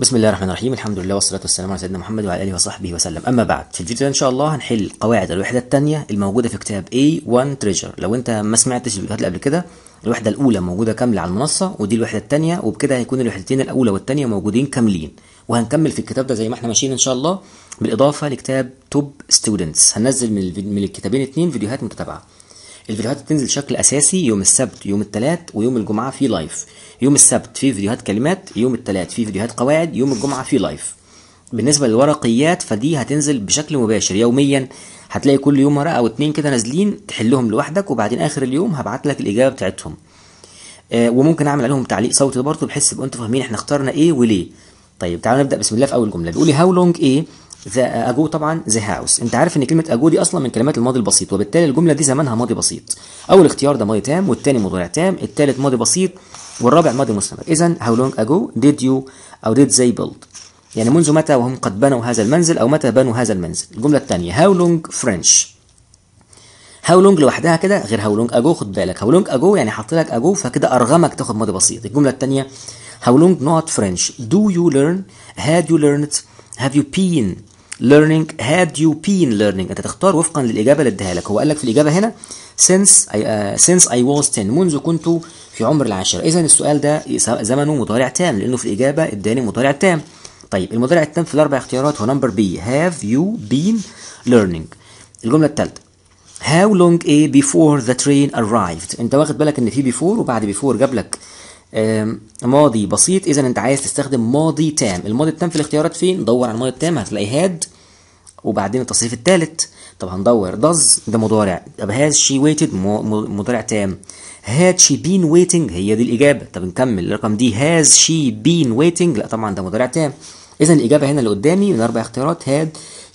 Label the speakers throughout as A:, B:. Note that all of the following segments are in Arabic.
A: بسم الله الرحمن الرحيم الحمد لله والصلاة والسلام على سيدنا محمد وعلى آله وصحبه وسلم أما بعد في الفيديو ده إن شاء الله هنحل قواعد الوحدة الثانية الموجودة في كتاب A1 Treasure لو أنت ما سمعتش الفيديوهات اللي قبل كده الوحدة الأولى موجودة كاملة على المنصة ودي الوحدة الثانية وبكده هيكون الوحدتين الأولى والثانية موجودين كاملين وهنكمل في الكتاب ده زي ما احنا ماشيين إن شاء الله بالإضافة لكتاب توب ستودنتس هنزل من, من الكتابين اتنين فيديوهات متتابعة الفيديوهات بتنزل بشكل اساسي يوم السبت يوم الثلاث ويوم الجمعه في لايف يوم السبت في فيديوهات كلمات يوم الثلاث في فيديوهات قواعد يوم الجمعه في لايف بالنسبه للورقيات فدي هتنزل بشكل مباشر يوميا هتلاقي كل يوم ورقه او اتنين كده نازلين تحلهم لوحدك وبعدين اخر اليوم هبعت لك الاجابه بتاعتهم آه وممكن اعمل عليهم تعليق صوتي برضه بحيث تبقوا انتوا فاهمين احنا اخترنا ايه وليه طيب تعالوا نبدا بسم الله في اول جمله بيقول لي هاو لونج ايه ذا اجو طبعا ذا هاوس انت عارف ان كلمه اجو دي اصلا من كلمات الماضي البسيط وبالتالي الجمله دي زمانها ماضي بسيط اول اختيار ده ماضي تام والثاني مضارع تام الثالث ماضي بسيط والرابع ماضي مستمر اذا هاو لونج اجو ديد يو او ديد زي بيلد يعني منذ متى وهم قد بنوا هذا المنزل او متى بنوا هذا المنزل الجمله الثانيه هاو لونج فرنش هاو لونج لوحدها كده غير هاو لونج اجو خد بالك هاو لونج اجو يعني حاطط لك اجو فكده ارغمك تاخد ماضي بسيط الجمله الثانيه هاو لونج نوت فرنش دو يو ليرن هاد يو ليرند هاف يو بين learning had you been learning انت تختار وفقا للاجابه اللي اديها لك هو قال لك في الاجابه هنا since I uh, since I was 10 منذ كنت في عمر العاشره اذا السؤال ده زمنه مضارع تام لانه في الاجابه اداني مضارع تام طيب المضارع التام في الاربع اختيارات هو نمبر بي have you been learning الجمله الثالثه how long a before the train arrived انت واخد بالك ان في بيفور وبعد بيفور جاب لك ماضي بسيط اذا انت عايز تستخدم ماضي تام الماضي التام في الاختيارات فين دور على الماضي التام هتلاقي هاد وبعدين التصريف الثالث طب هندور does ده مضارع طب has she waited مضارع تام had she been waiting هي دي الإجابة طب نكمل الرقم دي has she been waiting لا طبعا ده مضارع تام إذا الإجابة هنا اللي قدامي من أربع اختيارات had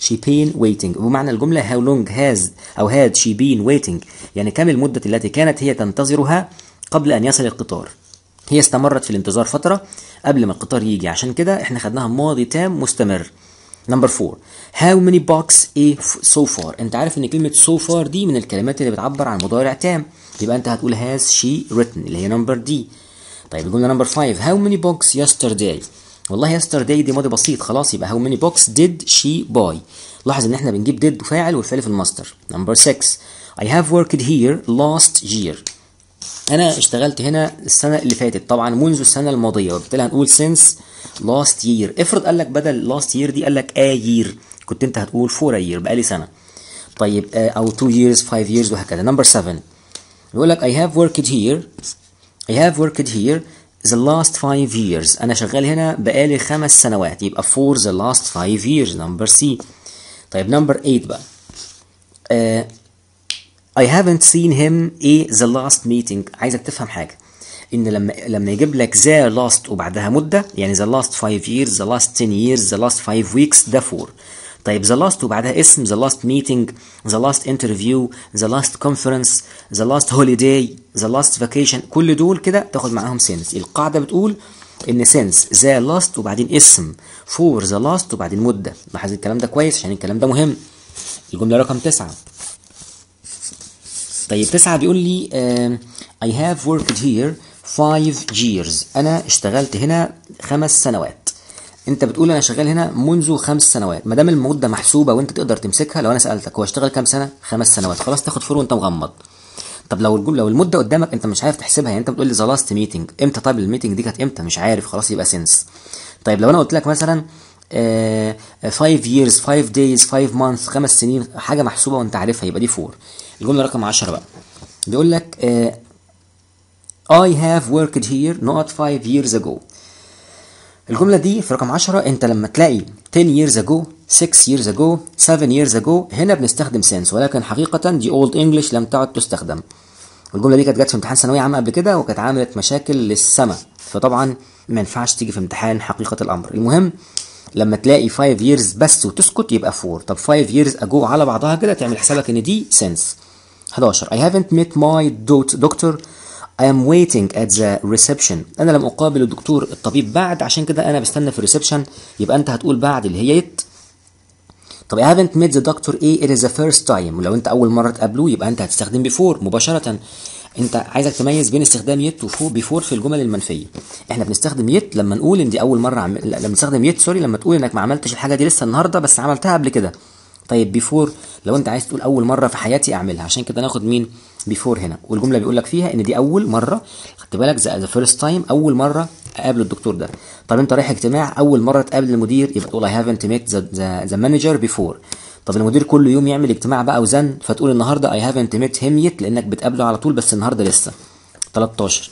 A: she been waiting ومعنى الجملة how long has أو had she been waiting يعني كم المدة التي كانت هي تنتظرها قبل أن يصل القطار هي استمرت في الانتظار فترة قبل ما القطار يجي عشان كده احنا خدناها ماضي تام مستمر نمبر 4 هاو ماني بوكس ايه سو فار انت عارف ان كلمه سو so فار دي من الكلمات اللي بتعبر عن مضارع تام يبقى انت هتقول هاز شي written اللي هي نمبر دي طيب الجمله نمبر 5 هاو ماني بوكس يسترداي والله يسترداي دي ماضي بسيط خلاص يبقى هاو ماني بوكس ديد شي باي لاحظ ان احنا بنجيب ديد فاعل والفعل في الماستر نمبر 6 I have worked here last year انا اشتغلت هنا السنه اللي فاتت طبعا منذ السنه الماضيه وبالتالي هنقول since last year افرض قال لك بدل last year دي قال لك a year كنت انت هتقول for a year بقالي سنه طيب او 2 years 5 years وهكذا نمبر 7 يقول لك I have worked here I have worked here the last 5 years انا شغال هنا بقالي خمس سنوات يبقى for the last 5 years نمبر C طيب نمبر 8 بقى uh, I haven't seen him a the last meeting عايزك تفهم حاجه ان لما لما يجيب لك ذا لاست وبعدها مده يعني ذا لاست 5 ييرز ذا لاست 10 ييرز ذا لاست 5 ويكس ده 4 طيب ذا لاست وبعدها اسم ذا لاست ميتنج ذا لاست انترفيو ذا لاست كونفرنس ذا لاست هوليداي ذا لاست فاكيشن كل دول كده تاخد معاهم سنس القاعده بتقول ان سنس ذا لاست وبعدين اسم فور ذا لاست وبعدين مده لاحظ الكلام ده كويس عشان الكلام ده مهم الجمله رقم تسعة طيب تسعة بيقول لي uh, I have worked here 5 years أنا اشتغلت هنا خمس سنوات انت بتقول انا شغال هنا منذ خمس سنوات ما دام المده محسوبه وانت تقدر تمسكها لو انا سالتك هو اشتغل كام سنه خمس سنوات خلاص تاخد فور وانت مغمض طب لو الجمله لو المده قدامك انت مش عارف تحسبها يعني انت بتقول لي ذا لاست ميتنج امتى طيب الميتنج دي كانت امتى مش عارف خلاص يبقى سنس طيب لو انا قلت لك مثلا 5 آه، years 5 days 5 months خمس سنين حاجه محسوبه وانت عارفها يبقى دي 4 الجمله رقم 10 بقى بيقول لك آه، I have worked here not five years ago الجملة دي في رقم 10 انت لما تلاقي 10 years ago 6 years ago 7 years ago هنا بنستخدم since ولكن حقيقة دي old English لم تعد تستخدم الجملة دي كانت جت في امتحان ثانوية عامة قبل كده وكانت عملت مشاكل للسما فطبعا ما ينفعش تيجي في امتحان حقيقة الأمر المهم لما تلاقي 5 years بس وتسكت يبقى 4 طب 5 years ago على بعضها كده تعمل حسابك ان دي since 11 I haven't met my doctor I am waiting at the reception أنا لم أقابل الدكتور الطبيب بعد عشان كده أنا بستنى في الريسبشن يبقى أنت هتقول بعد اللي هي it طب I haven't met the doctor A it is the first time ولو أنت أول مرة تقابله يبقى أنت هتستخدم before مباشرة أنت عايزك تميز بين استخدام و before في الجمل المنفية إحنا بنستخدم يت لما نقول إن دي أول مرة عم... لما نستخدم يت سوري لما تقول إنك ما عملتش الحاجة دي لسه النهاردة بس عملتها قبل كده طيب before لو أنت عايز تقول أول مرة في حياتي أعملها عشان كده ناخد مين بيفور هنا والجمله بيقول لك فيها ان دي اول مره خدت بالك ذا فيرست تايم اول مره اقابل الدكتور ده طب انت رايح اجتماع اول مره تقابل المدير يبقى تقول اي هافنت ميت ذا مانجر بيفور طب المدير كل يوم يعمل اجتماع بقى وزن فتقول النهارده اي هافنت ميت هيم يت لانك بتقابله على طول بس النهارده لسه 13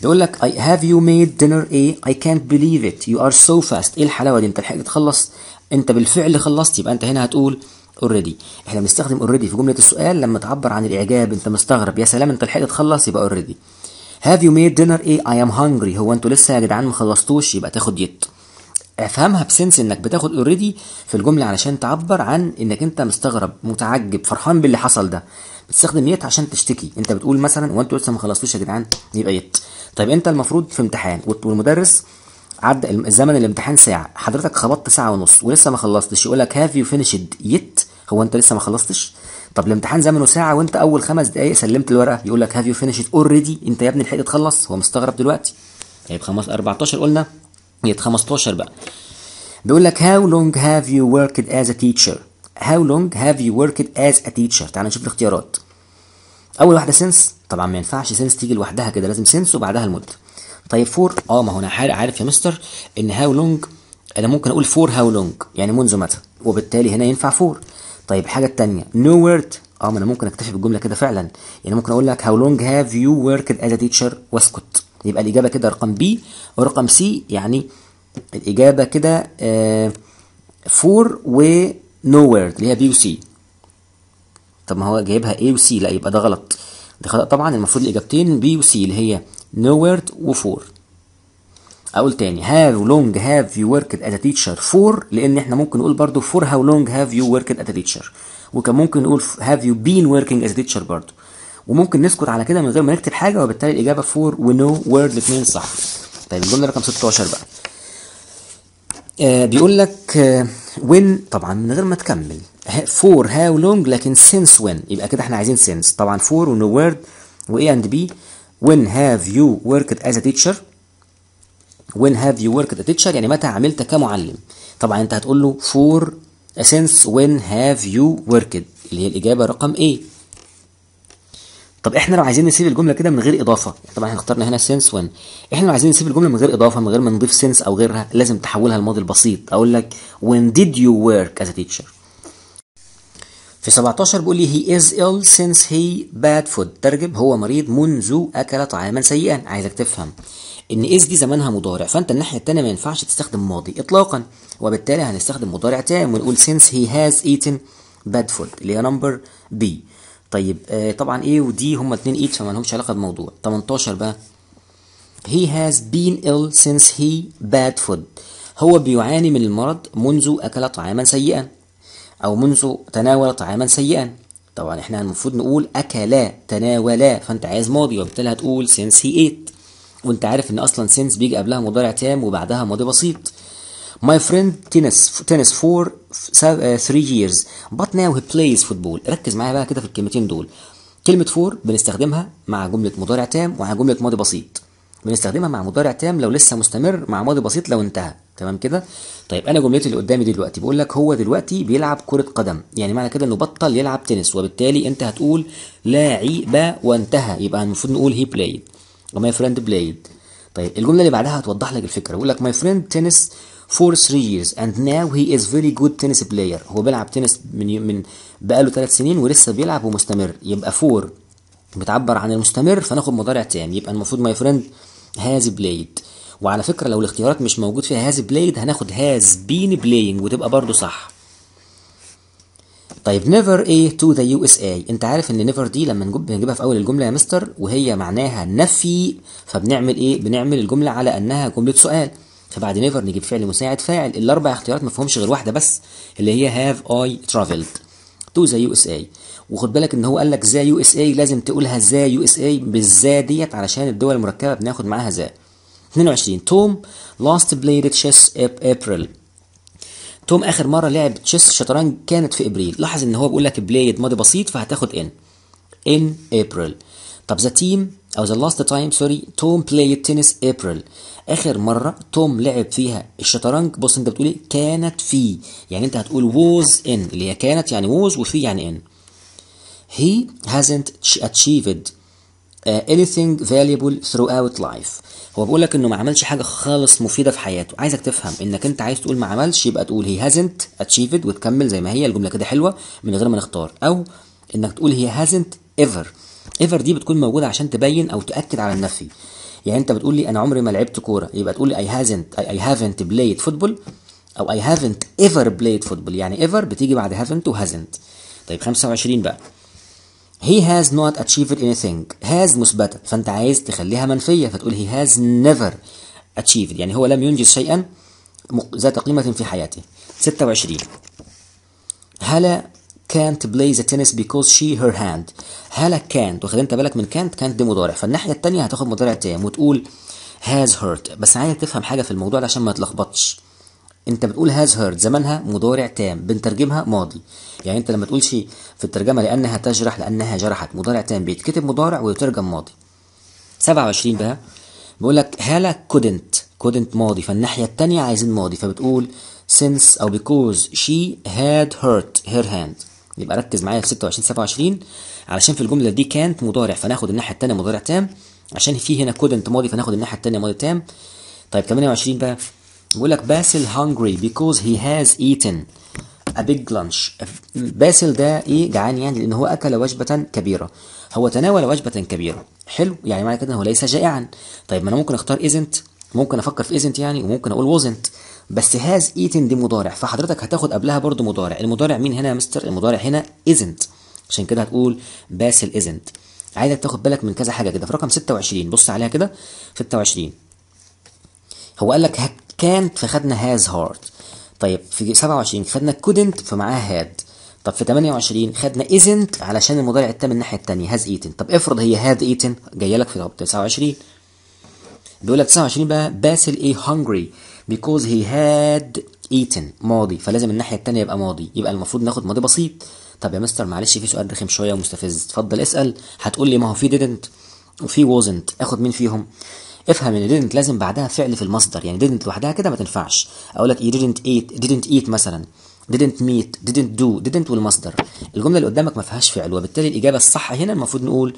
A: بيقول لك اي هاف يو ميد دينر ايه اي كانت بليف ات يو ار سو فاست ايه الحلاوه دي انت لحقت تخلص انت بالفعل خلصت يبقى انت هنا هتقول اوريدي احنا بنستخدم اوريدي في جمله السؤال لما تعبر عن الاعجاب انت مستغرب يا سلام انت لحقت تخلص يبقى اوريدي هاف يو ميد دينر ايه اي ام هانجري هو انتوا لسه يا جدعان ما خلصتوش يبقى تاخد يت افهمها بسنس انك بتاخد اوريدي في الجمله علشان تعبر عن انك انت مستغرب متعجب فرحان باللي حصل ده بتستخدم يت عشان تشتكي انت بتقول مثلا وانت لسه ما خلصتوش يا جدعان يبقى يت طيب انت المفروض في امتحان والمدرس عدى زمن الامتحان ساعه حضرتك خبطت ساعه ونص ولسه ما خلصتش يقول لك هاف يو فينيشد يت هو انت لسه ما خلصتش طب الامتحان زمنه ساعه وانت اول خمس دقائق سلمت الورقه يقول لك هاف يو فينيشت اوريدي انت يا ابني لحقت تخلص هو مستغرب دلوقتي طيب 14 قلنا هي 15 بقى بيقول لك هاو لونج هاف يو وركد از ا تيشر هاو لونج هاف يو وركد از ا تيشر تعال نشوف الاختيارات اول واحده سنس طبعا ما ينفعش سنس تيجي لوحدها كده لازم سنس وبعدها المده طيب فور اه ما هو انا عارف يا مستر ان هاو لونج انا ممكن اقول فور هاو لونج يعني منذ متى وبالتالي هنا ينفع فور طيب الحاجة التانية نو ورد اه ما انا ممكن اكتشف الجملة كده فعلا يعني ممكن اقول لك هاو لونج هاف يو وركد از تيتشر واسكت يبقى الاجابه كده رقم بي ورقم سي يعني الاجابه كده فور آه، و نو ورد اللي هي بي وسي طب ما هو جايبها و وسي لا يبقى ده غلط ده خطا طبعا المفروض الاجابتين بي وسي اللي هي نو ورد وفور اقول تاني هاف لونج هاف يو وركد ات تيتشر فور لان احنا ممكن نقول برضو فور هاو لونج هاف يو وركد ات تيتشر وكان ممكن نقول هاف يو بين وركينج ات تيتشر برضو وممكن نسكت على كده من غير ما نكتب حاجه وبالتالي الاجابه فور ونو وورد الاثنين صح طيب الجمله رقم 16 بقى آه بيقول لك آه وين طبعا من غير ما تكمل فور هاو لونج لكن سينس وين يبقى كده احنا عايزين سينس طبعا فور ونو وورد وايه اند بي وين هاف يو وركد از ا تيتشر when have you worked as a teacher يعني متى عملت كمعلم طبعا انت هتقول له for since when have you worked اللي هي الاجابه رقم ايه طب احنا لو عايزين نسيب الجمله كده من غير اضافه يعني طبعا احنا اخترنا هنا since when احنا لو عايزين نسيب الجمله من غير اضافه من غير ما نضيف since او غيرها لازم تحولها لماضي البسيط اقول لك when did you work as a teacher في 17 بيقول لي he is ill since he bad food ترجم هو مريض منذ اكل طعاما سيئا عايزك تفهم ان اس دي زمانها مضارع فانت الناحيه الثانيه ما ينفعش تستخدم ماضي اطلاقا وبالتالي هنستخدم مضارع تام ونقول سينس هي هاز ايتن باد فود اللي هي نمبر بي طيب آه طبعا ايه ودي هما اتنين ايت فما لهمش علاقه بموضوع 18 بقى he has been ill since he bad food هو بيعاني من المرض منذ اكل طعاما سيئا او منذ تناول طعاما سيئا طبعا احنا المفروض نقول اكلا تناولا فانت عايز ماضي وبالتالي هتقول since he ate وانت عارف ان اصلا سينس بيجي قبلها مضارع تام وبعدها ماضي بسيط My friend tennis tennis for آه، three years but now he plays football ركز معايا بقى كده في الكلمتين دول كلمة فور بنستخدمها مع جملة مضارع تام ومع جملة ماضي بسيط بنستخدمها مع مضارع تام لو لسه مستمر مع ماضي بسيط لو انتهى تمام كده طيب انا جملتي اللي قدامي دلوقتي بقول لك هو دلوقتي بيلعب كرة قدم يعني معنى كده انه بطل يلعب تنس وبالتالي انت هتقول لاعب وانتهى يبقى المفروض نقول هي بلايد ماي فريند بلايد طيب الجمله اللي بعدها هتوضح لك الفكره بيقول لك ماي فريند تنس فور 3 years and now he is very good tennis player هو بيلعب تنس من من بقاله 3 سنين ولسه بيلعب ومستمر يبقى فور بتعبر عن المستمر فناخد مضارع تام يبقى المفروض ماي فريند هاز بلايد وعلى فكره لو الاختيارات مش موجود فيها هاز بلايد هناخد هاز بين بلاينج وتبقى برضه صح طيب نيفر ايه تو ذا يو اس اي انت عارف ان نيفر دي لما نجيب بنجيبها في اول الجمله يا مستر وهي معناها نفي فبنعمل ايه بنعمل الجمله على انها جمله سؤال فبعد نيفر نجيب فعل مساعد فاعل الاربع اختيارات ما فيهمش غير واحده بس اللي هي هاف اي ترافلد تو ذا يو اس اي وخد بالك ان هو قال لك ذا يو اس اي لازم تقولها ذا يو اس اي بالذا ديت علشان الدول المركبه بناخد معاها ذا 22 توم لاست بلايد تشيس ابريل توم اخر مره لعب تشيس شطرنج كانت في ابريل لاحظ ان هو بيقول لك بلايد ماضي بسيط فهتاخد ان ان ابريل طب ذا تيم او ذا لاست تايم سوري توم بلايد تنس ابريل اخر مره توم لعب فيها الشطرنج بص انت بتقول ايه كانت في يعني انت هتقول ووز ان اللي هي كانت يعني ووز وفي يعني ان he hasn't achieved uh, anything valuable throughout life هو بيقول لك انه ما عملش حاجه خالص مفيده في حياته عايزك تفهم انك انت عايز تقول ما عملش يبقى تقول هي هازنت اتشيفد وتكمل زي ما هي الجمله كده حلوه من غير ما نختار او انك تقول هي هازنت ايفر ايفر دي بتكون موجوده عشان تبين او تاكد على النفي يعني انت بتقول لي انا عمري ما لعبت كوره يبقى تقول لي اي هازنت اي هافنت بلايد فوتبول او اي هافنت ايفر بلايد فوتبول يعني ايفر بتيجي بعد هافنت وهازنت طيب 25 بقى he has not achieved anything has مثبتة فأنت عايز تخليها منفية فتقول he has never achieved يعني هو لم ينجز شيئا ذات قيمة في حياته 26 هلا can't play the tennis because she her hand هلا can't واخد انت بالك من can't can't دي مضارع فالناحية التانية هتاخد مضارع تام وتقول has hurt بس عايزك تفهم حاجة في الموضوع ده عشان ما تلخبطش انت بتقول هاز هيرد زمنها مضارع تام بنترجمها ماضي يعني انت لما تقولش في الترجمه لانها تجرح لانها جرحت مضارع تام بيتكتب مضارع ويترجم ماضي 27 بقى بيقول لك هالا كودنت كودنت ماضي فالناحيه الثانيه عايزين ماضي فبتقول since او because she had هيرت her hand يبقى ركز معايا في 26 27 علشان في الجمله دي كانت مضارع فناخد الناحيه الثانيه مضارع تام عشان في هنا كودنت ماضي فناخد الناحيه الثانيه ماضي تام طيب 28 بقى بيقول لك باسل هانجري بيكوز هي هاز ايتن ا بيج لانش باسل ده ايه جعان يعني لان هو اكل وجبه كبيره هو تناول وجبه كبيره حلو يعني معنى كده هو ليس جائعا طيب ما انا ممكن اختار ايزنت ممكن افكر في ايزنت يعني وممكن اقول وزنت بس هاز ايتن دي مضارع فحضرتك هتاخد قبلها برضو مضارع المضارع مين هنا يا مستر المضارع هنا ايزنت عشان كده هتقول باسل ايزنت عايزك تاخد بالك من كذا حاجه كده في رقم 26 بص عليها كده 26 هو قال لك كانت فخدنا هاز هارد طيب في 27 خدنا كودنت فمعاها هاد طب في 28 خدنا ازنت علشان المضارع التام الناحيه الثانيه هاز ايتن طب افرض هي هاد ايتن جايه لك في 29 بيقول لك 29 بقى باسل ايه هانجري بيكوز هي هاد ايتن ماضي فلازم الناحيه الثانيه يبقى ماضي يبقى المفروض ناخد ماضي بسيط طب يا مستر معلش في سؤال رخم شويه ومستفز اتفضل اسال هتقول لي ما هو في didn't وفي wasn't اخد مين فيهم افهم ان didn't لازم بعدها فعل في المصدر يعني didn't لوحدها كده ما تنفعش اقول لك إيه، didn't eat didn't eat مثلا didn't meet didn't do didn't والمصدر الجمله اللي قدامك ما فيهاش فعل وبالتالي الاجابه الصح هنا المفروض نقول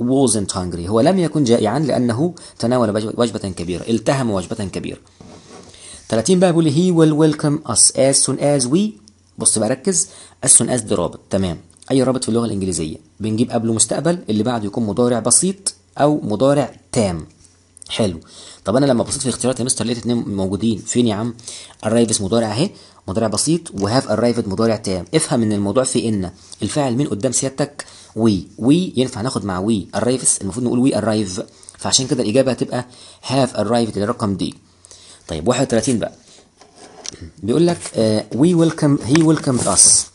A: wasn't hungry هو لم يكن جائعا لانه تناول وجبه كبيره التهم وجبه كبيره 30 بقى بيقول هي will welcome us as soon as we بص بقى ركز as soon as ده رابط تمام اي رابط في اللغه الانجليزيه بنجيب قبله مستقبل اللي بعده يكون مضارع بسيط او مضارع تام حلو طب انا لما بصيت في اختيارات يا مستر لقيت اثنين موجودين فين يا عم arrive مضارع اهي مضارع بسيط وهاف arrived مضارع تام افهم ان الموضوع في ان الفاعل مين قدام سيادتك وي وي ينفع ناخد مع وي arrives المفروض نقول وي arrive فعشان كده الاجابه هتبقى هاف arrived للرقم دي طيب 31 بقى بيقول لك وي ويلكم هي ويلكم اس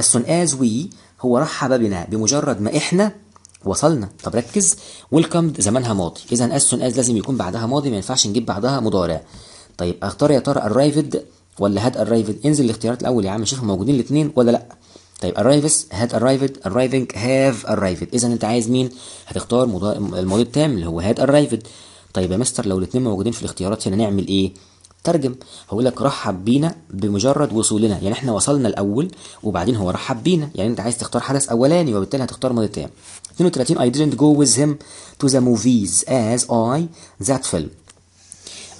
A: as soon as we هو رحب بنا بمجرد ما احنا وصلنا طب ركز ويلكم زمانها ماضي اذا as soon as لازم يكون بعدها ماضي ما ينفعش نجيب بعدها مضارع طيب اختار يا ترى arrived ولا had arrived انزل الاختيارات الاول يا عم شوفهم موجودين الاثنين ولا لا طيب arrives had arrived arriving have arrived اذا انت عايز مين هتختار الماضي التام اللي هو had arrived طيب يا مستر لو الاثنين موجودين في الاختيارات هنا نعمل ايه ترجم هقول لك رحب بينا بمجرد وصولنا يعني احنا وصلنا الاول وبعدين هو رحب بينا يعني انت عايز تختار حدث اولاني وبالتالي هتختار ماضي تام 32 I didn't go with him to the movies as I that film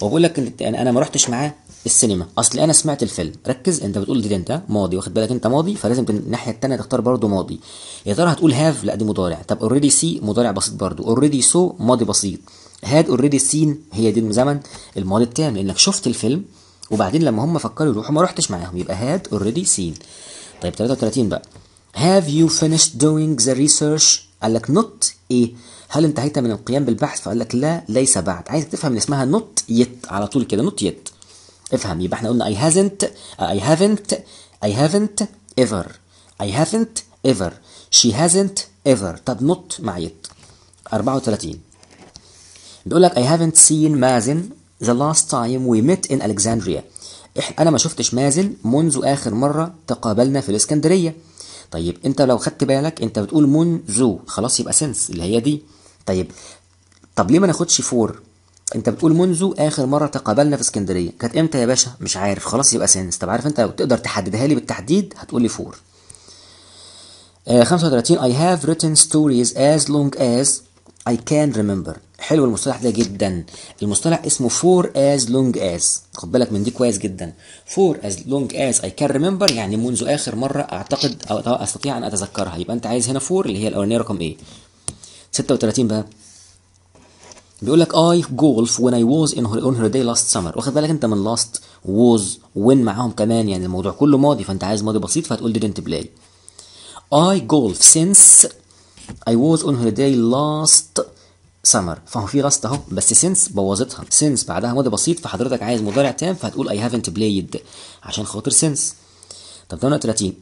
A: وبقول لك يعني انا ما رحتش معاه السينما اصل انا سمعت الفيلم ركز انت بتقول دي انت ماضي واخد بالك انت ماضي فلازم الناحيه الثانيه تختار برضو ماضي يا ترى هتقول هاف لا دي مضارع طب اوريدي سي مضارع بسيط برضو اوريدي سو ماضي بسيط هاد اوريدي سين هي دي الزمن الماضي التام لانك شفت الفيلم وبعدين لما هم فكروا يروحوا ما رحتش معاهم يبقى هاد اوريدي سين طيب 33 بقى have you finished doing the research قال لك نوت ايه هل انتهيت من القيام بالبحث فقال لك لا ليس بعد عايزك تفهم ان اسمها نوت يت على طول كده نوت يت افهم يبقى احنا قلنا اي هازنت اي هافنت اي هافنت ايفر اي هافنت ايفر شي هازنت ايفر طب نوت مع يت 34 بيقول لك اي هافنت سين مازن ذا لاست تايم وي ميت ان الكساندريا انا ما شفتش مازن منذ آخر مرة تقابلنا في الإسكندرية طيب انت لو خدت بالك انت بتقول منذ خلاص يبقى سنس اللي هي دي طيب طب ليه ما ناخدش فور انت بتقول منذ اخر مره تقابلنا في اسكندريه كانت امتى يا باشا مش عارف خلاص يبقى سنس طب عارف انت لو تقدر تحددها لي بالتحديد هتقول لي فور آه 35 I have written stories as long as I can remember حلو المصطلح ده جدا المصطلح اسمه فور از لونج از خد بالك من دي كويس جدا فور از لونج از اي كان ريمبر يعني منذ اخر مره اعتقد او استطيع ان اتذكرها يبقى انت عايز هنا فور اللي هي الاولانيه رقم ايه 36 بقى بيقول لك اي جولف when I was ان هير on her day last summer واخد بالك انت من last was وين معاهم كمان يعني الموضوع كله ماضي فانت عايز ماضي بسيط فهتقول didn't play I golf since I was on her day last سمر فهو في غصت اهو بس سينس بوظتها سينس بعدها مدة بسيط فحضرتك عايز مضارع تام فهتقول اي هافنت بلايد عشان خاطر سينس طب ده 30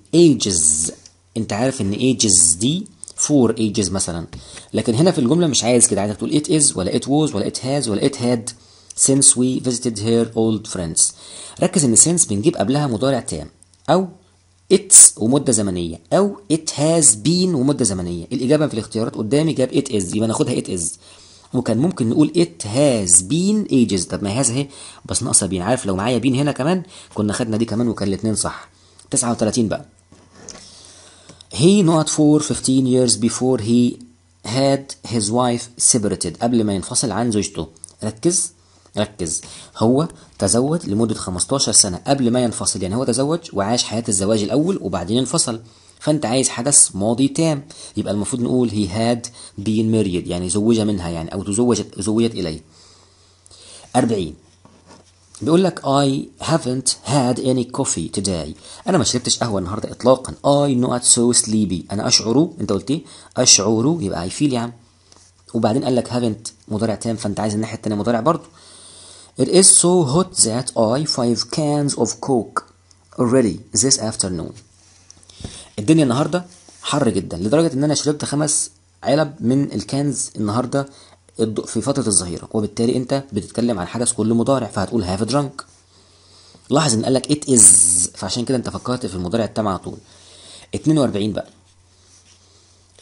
A: انت عارف ان ايجز دي فور ايجز مثلا لكن هنا في الجمله مش عايز كده عايزك تقول ات از ولا ات ووز ولا ات هاز ولا ات هاد سينس وي فيزيتد هير اولد فريندز ركز ان سينس بنجيب قبلها مضارع تام او its ومدة زمنية أو it has been ومدة زمنية الإجابة في الاختيارات قدامي جاب it is يبقى ناخدها it is وكان ممكن نقول it has been ages طب ما هي اهي بس ناقصة بين عارف لو معايا بين هنا كمان كنا خدنا دي كمان وكان الاثنين صح 39 بقى he not for 15 years before he had his wife separated قبل ما ينفصل عن زوجته ركز ركز هو تزوج لمدة 15 سنة قبل ما ينفصل يعني هو تزوج وعاش حياة الزواج الأول وبعدين انفصل فأنت عايز حدث ماضي تام يبقى المفروض نقول هي هاد بين ميريد يعني زوج منها يعني أو تزوجت زوجت إليه 40 بيقول لك I haven't had any coffee today أنا ما شربتش قهوة النهاردة إطلاقا I not so sleepy أنا أشعر أنت قلت إيه أشعر يبقى I feel يعني وبعدين قال لك haven't مضارع تام فأنت عايز الناحية التانية مضارع برضه It is so hot that I five cans of coke already this afternoon. الدنيا النهارده حر جدا لدرجه ان انا شربت خمس علب من الكانز النهارده في فتره الظهيره وبالتالي انت بتتكلم عن حدث كل مضارع فهتقول هاف درانك لاحظ ان قال لك ات از فعشان كده انت فكرت في المضارع التام على طول 42 بقى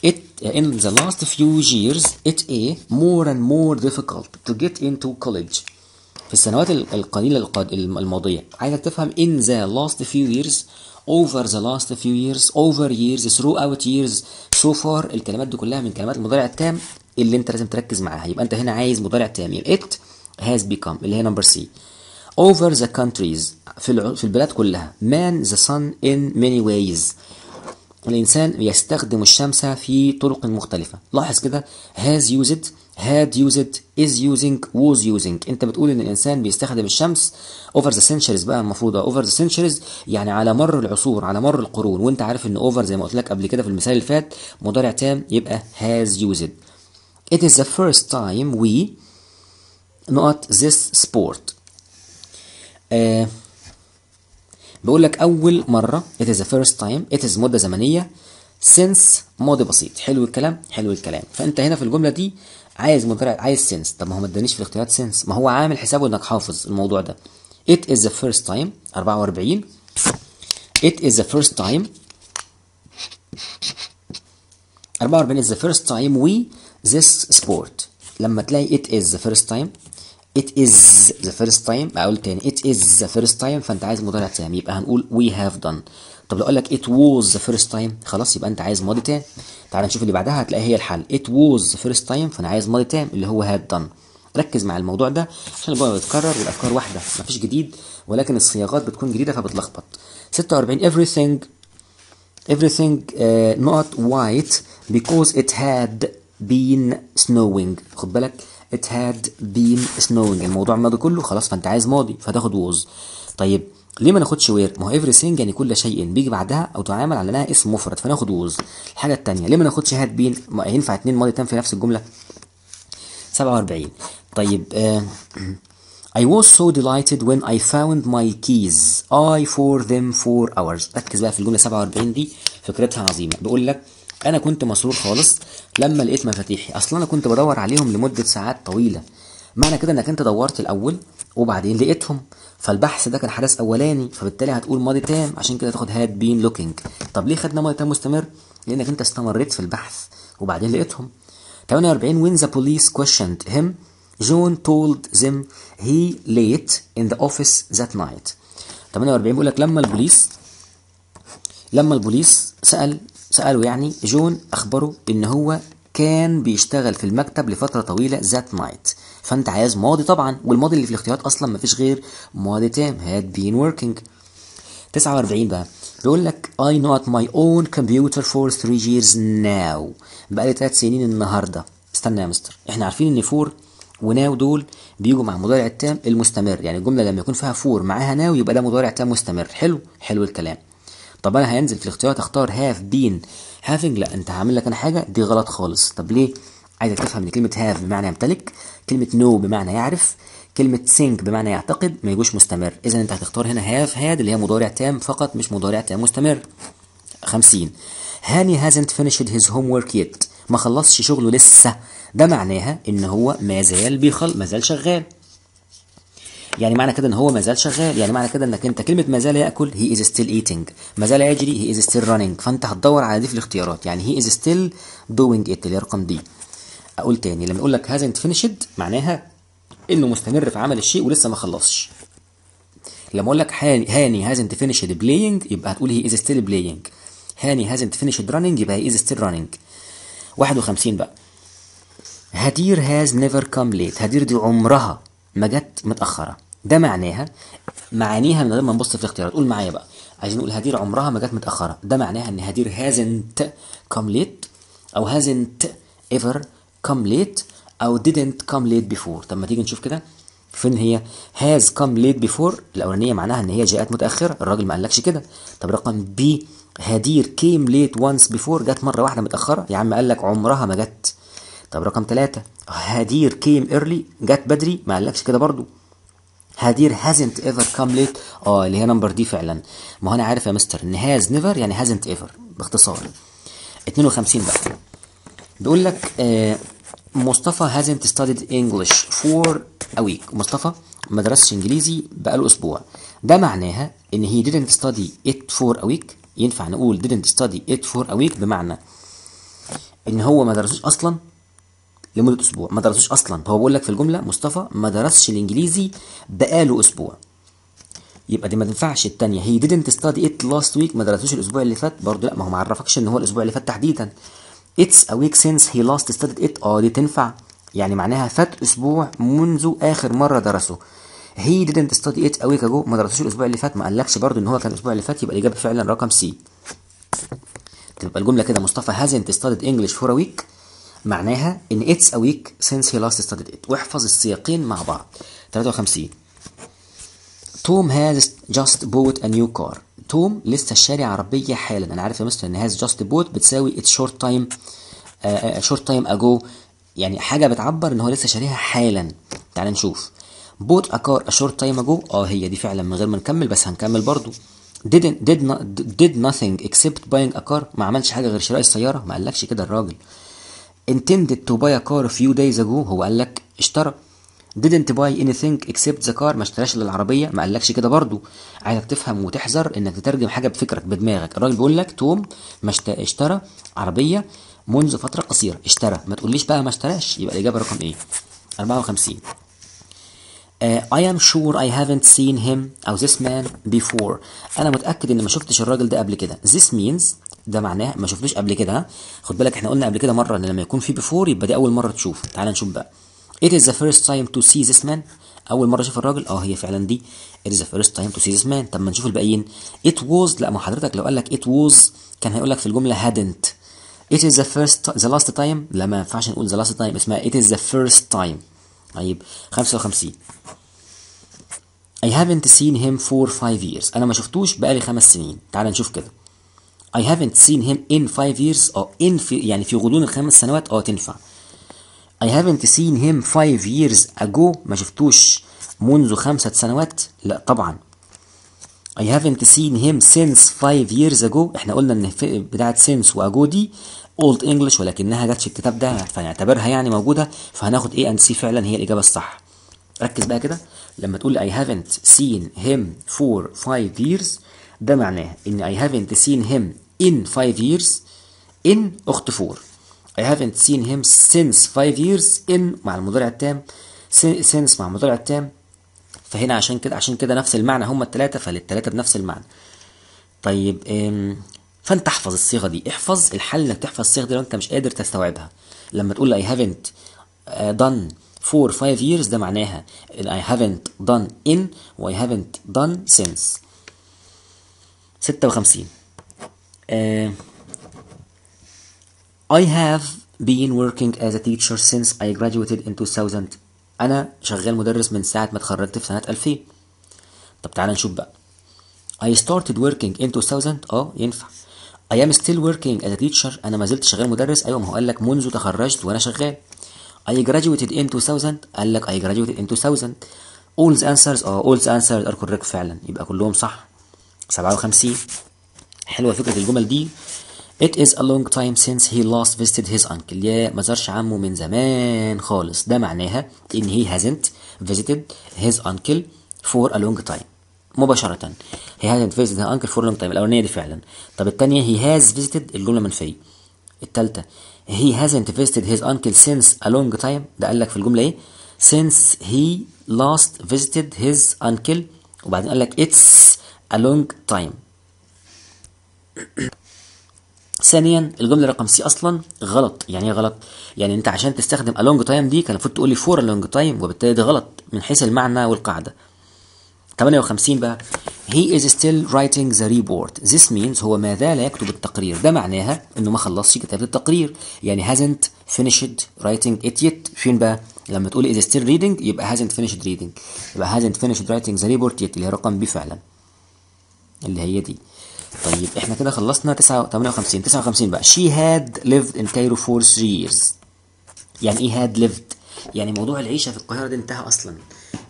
A: It in the last few years it a more and more difficult to get into college في السنوات القليلة الماضية عايزك تفهم in the last few years over the last few years over years throughout years so far الكلمات دي كلها من كلمات المضارع التام اللي انت لازم تركز معاها يبقى انت هنا عايز مضارع تام يبقى it has become اللي هي نمبر سي over the countries في في البلاد كلها man the sun in many ways الإنسان يستخدم الشمس في طرق مختلفة لاحظ كده has used had used is using was using انت بتقول ان الانسان بيستخدم الشمس over the centuries بقى المفروض over the centuries يعني على مر العصور على مر القرون وانت عارف ان over زي ما قلت لك قبل كده في المثال اللي فات مضارع تام يبقى has used it is the first time we not this sport آه بقول لك اول مره it is the first time it is مده زمنيه since ماضي بسيط حلو الكلام حلو الكلام فانت هنا في الجمله دي عايز مدرع عايز سنس طب ما هو ما ادانيش في الاختيارات سنس ما هو عامل حسابه انك حافظ الموضوع ده it is the first time 44 it is the first time 44 is the first time we this sport لما تلاقي it is the first time it is the first time اقول تاني it is the first time فانت عايز مضارع تام يبقى هنقول we have done طب لو قال لك it was the first time خلاص يبقى انت عايز ماضي تام تعال نشوف اللي بعدها هتلاقي هي الحل it was the first time فانا عايز ماضي تام اللي هو had done ركز مع الموضوع ده عشان الموضوع بيتكرر والافكار واحده مفيش جديد ولكن الصياغات بتكون جديده فبتلخبط 46 everything everything uh, not white because it had been snowing خد بالك it had been snowing الموضوع الماضي كله خلاص فانت عايز ماضي فتاخد was طيب ليه ما ناخدش وير ما هو ايفري سينج يعني كل شيء بيجي بعدها او تعامل على انها اسم مفرد فناخد ووز الحاجه الثانيه ليه ما ناخدش هاد بين ينفع اتنين ماضي تام في نفس الجمله 47 طيب آه I was so delighted when I found my keys I for them for hours ركز بقى في الجملة 47 دي فكرتها عظيمة بيقول لك أنا كنت مسرور خالص لما لقيت مفاتيحي أصلا أنا كنت بدور عليهم لمدة ساعات طويلة معنى كده إنك أنت دورت الأول وبعدين لقيتهم فالبحث ده كان حدث اولاني فبالتالي هتقول ماضي تام عشان كده تاخد هاد بين لوكينج طب ليه خدنا ماضي تام مستمر لانك انت استمريت في البحث وبعدين لقيتهم 48 when the police questioned him John told them he late in the office that night 48 بيقول لك لما البوليس لما البوليس سأل سأله يعني جون أخبره إن هو كان بيشتغل في المكتب لفترة طويلة ذات نايت فانت عايز ماضي طبعا والماضي اللي في الاختيارات اصلا ما فيش غير ماضي تام هاد بين وركينج 49 بقى بيقول لك اي نوت ماي اون كمبيوتر فور for 3 years بقى لي 3 سنين النهارده استنى يا مستر احنا عارفين ان فور وناو دول بيجوا مع مضارع التام المستمر يعني الجمله لما يكون فيها فور معاها ناو يبقى ده مضارع تام مستمر حلو حلو الكلام طب انا هينزل في الاختيارات اختار هاف بين هافنج لا انت هعمل لك انا حاجه دي غلط خالص طب ليه عايزك تفهم ان كلمه هاف بمعنى يمتلك كلمه نو بمعنى يعرف كلمه سينك بمعنى يعتقد ما يجوش مستمر اذا انت هتختار هنا هاف هاد اللي هي مضارع تام فقط مش مضارع تام مستمر 50 هاني هازنت فينيشد هيز هوم ورك ييت ما خلصش شغله لسه ده معناها ان هو ما زال بيخل ما زال شغال يعني معنى كده ان هو ما زال شغال يعني معنى كده انك انت كلمه ما زال ياكل هي از ستيل ايتنج ما زال يجري هي از ستيل رانينج فانت هتدور على دي في الاختيارات يعني هي از ستيل دوينج ات اللي رقم دي اقول تاني لما اقول لك هازنت فينيشد معناها انه مستمر في عمل الشيء ولسه ما خلصش لما اقول لك هاني هازنت فينيشد بلاينج يبقى هتقول هي از ستيل بلاينج هاني هازنت فينيشد running يبقى هي از ستيل رانينج 51 بقى هدير هاز نيفر كام ليت هدير دي عمرها ما جت متاخره ده معناها معانيها من غير ما نبص في الاختيارات قول معايا بقى عايزين نقول هدير عمرها ما جت متاخره ده معناها ان هدير هازنت كام ليت او هازنت ايفر come late أو didn't come late before طب ما تيجي نشوف كده فين هي has come late before الأولانية معناها إن هي جاءت متأخرة الراجل ما قالكش كده طب رقم بي هدير came late once before جت مرة واحدة متأخرة يا عم قال لك عمرها ما جت طب رقم ثلاثة هدير came early جت بدري ما قالكش كده برضو هدير hasn't ever come late اه اللي هي نمبر دي فعلا ما هو انا عارف يا مستر ان has never يعني hasn't ever باختصار 52 بقى بيقول لك آه، مصطفى hasn't studied English for a week مصطفى ما درسش انجليزي بقاله اسبوع ده معناها ان he didn't study it for a week ينفع نقول didn't study it for a week بمعنى ان هو ما درسوش اصلا لمده اسبوع ما درسوش اصلا هو بيقول لك في الجمله مصطفى ما درسش الانجليزي بقاله اسبوع يبقى دي ما تنفعش الثانيه هي didn't study it last week ما درسوش الاسبوع اللي فات برضه لا ما هو ما عرفكش ان هو الاسبوع اللي فات تحديدا It's a week since he last studied it اه دي تنفع يعني معناها فات أسبوع منذ آخر مرة درسه he didn't study it a week ago ما درسوش الأسبوع اللي فات ما قالكش برضه إن هو كان الأسبوع اللي فات يبقى الإجابة فعلا رقم سي تبقى الجملة كده مصطفى hasn't studied English for a week معناها إن it's a week since he last studied it واحفظ السياقين مع بعض 53 توم has just bought a new car توم لسه الشارع عربيه حالا انا عارف يا مستر ان هاز جاست بوت بتساوي اتس شورت تايم شورت تايم اجو يعني حاجه بتعبر ان هو لسه شاريها حالا تعال نشوف بوت اكار شورت تايم اجو اه هي دي فعلا من غير ما نكمل بس هنكمل برضو didn't did not did nothing except buying a car ما عملش حاجه غير شراء السياره ما قالكش كده الراجل intended to buy a car a few days ago هو قال لك اشترى didn't buy anything except the car ما اشتراش الا العربيه ما قالكش كده برضو عايزك تفهم وتحذر انك تترجم حاجه بفكرك بدماغك الراجل بيقول لك توم ما اشترى عربيه منذ فتره قصيره اشترى ما تقوليش بقى ما اشتراش يبقى الاجابه رقم ايه 54 Uh, آه، I am sure I haven't seen him or this man before أنا متأكد إن ما شفتش الراجل ده قبل كده this means ده معناه ما شفتوش قبل كده خد بالك احنا قلنا قبل كده مرة إن لما يكون في before يبقى دي أول مرة تشوف تعال نشوف بقى It is the first time to see this man أول مرة أشوف الراجل أه هي فعلا دي It is the first time to see this man طب ما نشوف الباقيين It was لا ما حضرتك لو قال لك it was كان هيقول لك في الجملة hadn't It is the first the last time لا ما ينفعش نقول the last time اسمها it is the first time طيب 55 I haven't seen him for five years أنا ما شفتوش بقالي خمس سنين تعال نشوف كده I haven't seen him in five years أو in في يعني في غضون الخمس سنوات أه تنفع I haven't seen him five years ago ما شفتوش منذ خمسة سنوات لا طبعا I haven't seen him since five years ago احنا قلنا ان بتاعة since وago دي old English ولكنها جاتش الكتاب ده فنعتبرها يعني موجودة فهناخد A and C فعلا هي الاجابة الصح ركز بقى كده لما تقول I haven't seen him for five years ده معناه ان I haven't seen him in five years in اخت 4 I haven't seen him since five years in مع المضارع التام since مع المضارع التام فهنا عشان كده عشان كده نفس المعنى هما التلاتة فالتلاتة بنفس المعنى طيب فانت احفظ الصيغه دي احفظ الحل انك تحفظ الصيغه دي لو انت مش قادر تستوعبها لما تقول I haven't آه، done for five years ده معناها I haven't done in و I haven't done since 56 آه I have been working as a teacher since I graduated in 2000 أنا شغال مدرس من ساعة ما اتخرجت في سنة 2000 طب تعالى نشوف بقى I started working in 2000 اه ينفع I am still working as a teacher أنا ما زلت شغال مدرس أيوة ما هو قال لك منذ تخرجت وأنا شغال I graduated in 2000 قال لك I graduated in 2000 all the answers اه all the answers are correct فعلا يبقى كلهم صح 57 حلوة فكرة الجمل دي It is a long time since he last visited his uncle يا ما زارش عمه من زمان خالص ده معناها إن he hasn't visited his uncle for a long time مباشرة he hasn't visited his uncle for a long time الأولانية دي فعلا طب التانية he has visited الجملة منفية التالتة he hasn't visited his uncle since a long time ده قال لك في الجملة إيه since he last visited his uncle وبعدين قال لك it's a long time ثانيا الجمله رقم سي اصلا غلط يعني ايه غلط يعني انت عشان تستخدم الونج تايم دي كان المفروض تقول لي فور along تايم وبالتالي ده غلط من حيث المعنى والقاعده 58 بقى he is still writing the report this means هو ما زال يكتب التقرير ده معناها انه ما خلصش كتابه التقرير يعني hasn't finished writing it yet فين بقى لما تقول is still reading يبقى hasn't finished reading يبقى hasn't finished writing the report yet اللي هي رقم بي فعلا اللي هي دي طيب احنا كده خلصنا 58 59 بقى she had lived in Cairo for 3 years يعني ايه had lived يعني موضوع العيشة في القاهرة دي انتهى أصلا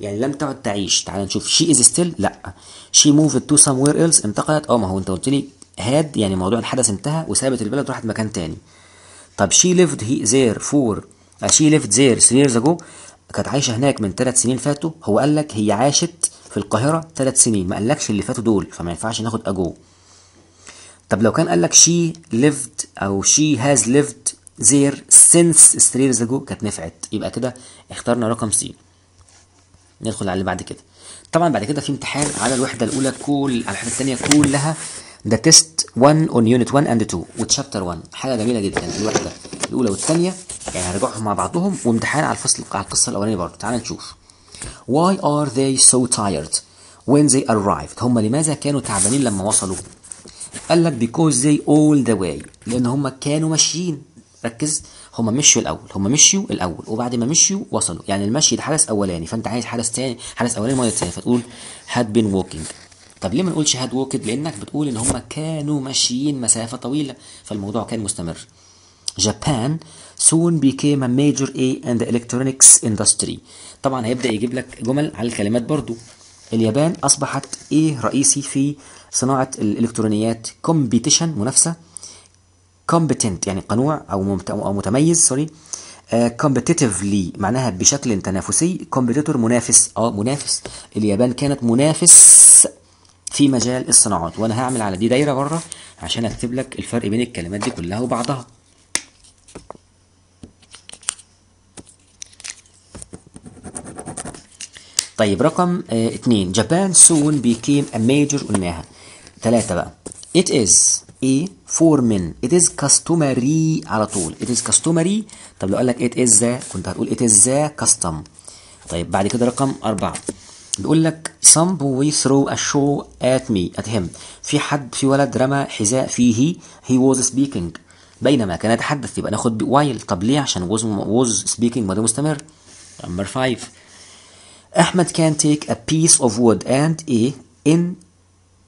A: يعني لم تعد تعيش تعال نشوف she is still لا she moved to somewhere else انتقلت اه ما هو انت قلت لي had يعني موضوع الحدث انتهى وسابت البلد وراحت مكان تاني طب she lived there for آه، she lived there 3 years ago كانت عايشة هناك من ثلاث سنين فاتوا هو قال لك هي عاشت في القاهرة ثلاث سنين ما قالكش اللي فاتوا دول فما ينفعش ناخد أجو طب لو كان قال لك شي lived او شي هاز lived there since three years ago كانت نفعت يبقى كده اخترنا رقم سي ندخل على اللي بعد كده طبعا بعد كده في امتحان على الوحده الاولى كل على الوحده الثانيه كلها ده تيست 1 اون يونت 1 اند 2 وتشابتر 1 حاجه جميله جدا الوحده الاولى والثانيه يعني هرجعهم مع بعضهم وامتحان على الفصل على القصه الاولانيه برضه تعال نشوف Why are they so tired when they arrived هم لماذا كانوا تعبانين لما وصلوا قال لك because they all the way لان هم كانوا ماشيين ركز هم مشوا الاول هم مشوا الاول وبعد ما مشوا وصلوا يعني المشي ده حدث اولاني فانت عايز حدث ثاني حدث اولاني مره يتسافر فتقول had been walking طب ليه ما نقولش هاد ووكينج لانك بتقول ان هم كانوا ماشيين مسافه طويله فالموضوع كان مستمر جابان soon became a major A and the electronics industry طبعا هيبدا يجيب لك جمل على الكلمات برضو اليابان اصبحت ايه رئيسي في صناعة الإلكترونيات كومبيتيشن منافسة كومبتنت يعني قنوع أو أو متميز سوري كومبتيتيفلي uh, معناها بشكل تنافسي كومبيتيتور منافس اه منافس اليابان كانت منافس في مجال الصناعات وانا هعمل على دي دايره بره عشان اكتب لك الفرق بين الكلمات دي كلها وبعضها طيب رقم اثنين جابان سون بيكيم a major قلناها ثلاثة بقى it is a for men it is customary على طول it is customary طب لو قال لك it is the كنت هتقول it is the custom طيب بعد كده رقم أربعة بيقول لك some boy throw a show at me at him في حد في ولد رمى حذاء فيه he was speaking بينما كان يتحدث يبقى ناخد while طب ليه عشان was was speaking ما ده مستمر number 5 أحمد can take a piece of wood and a in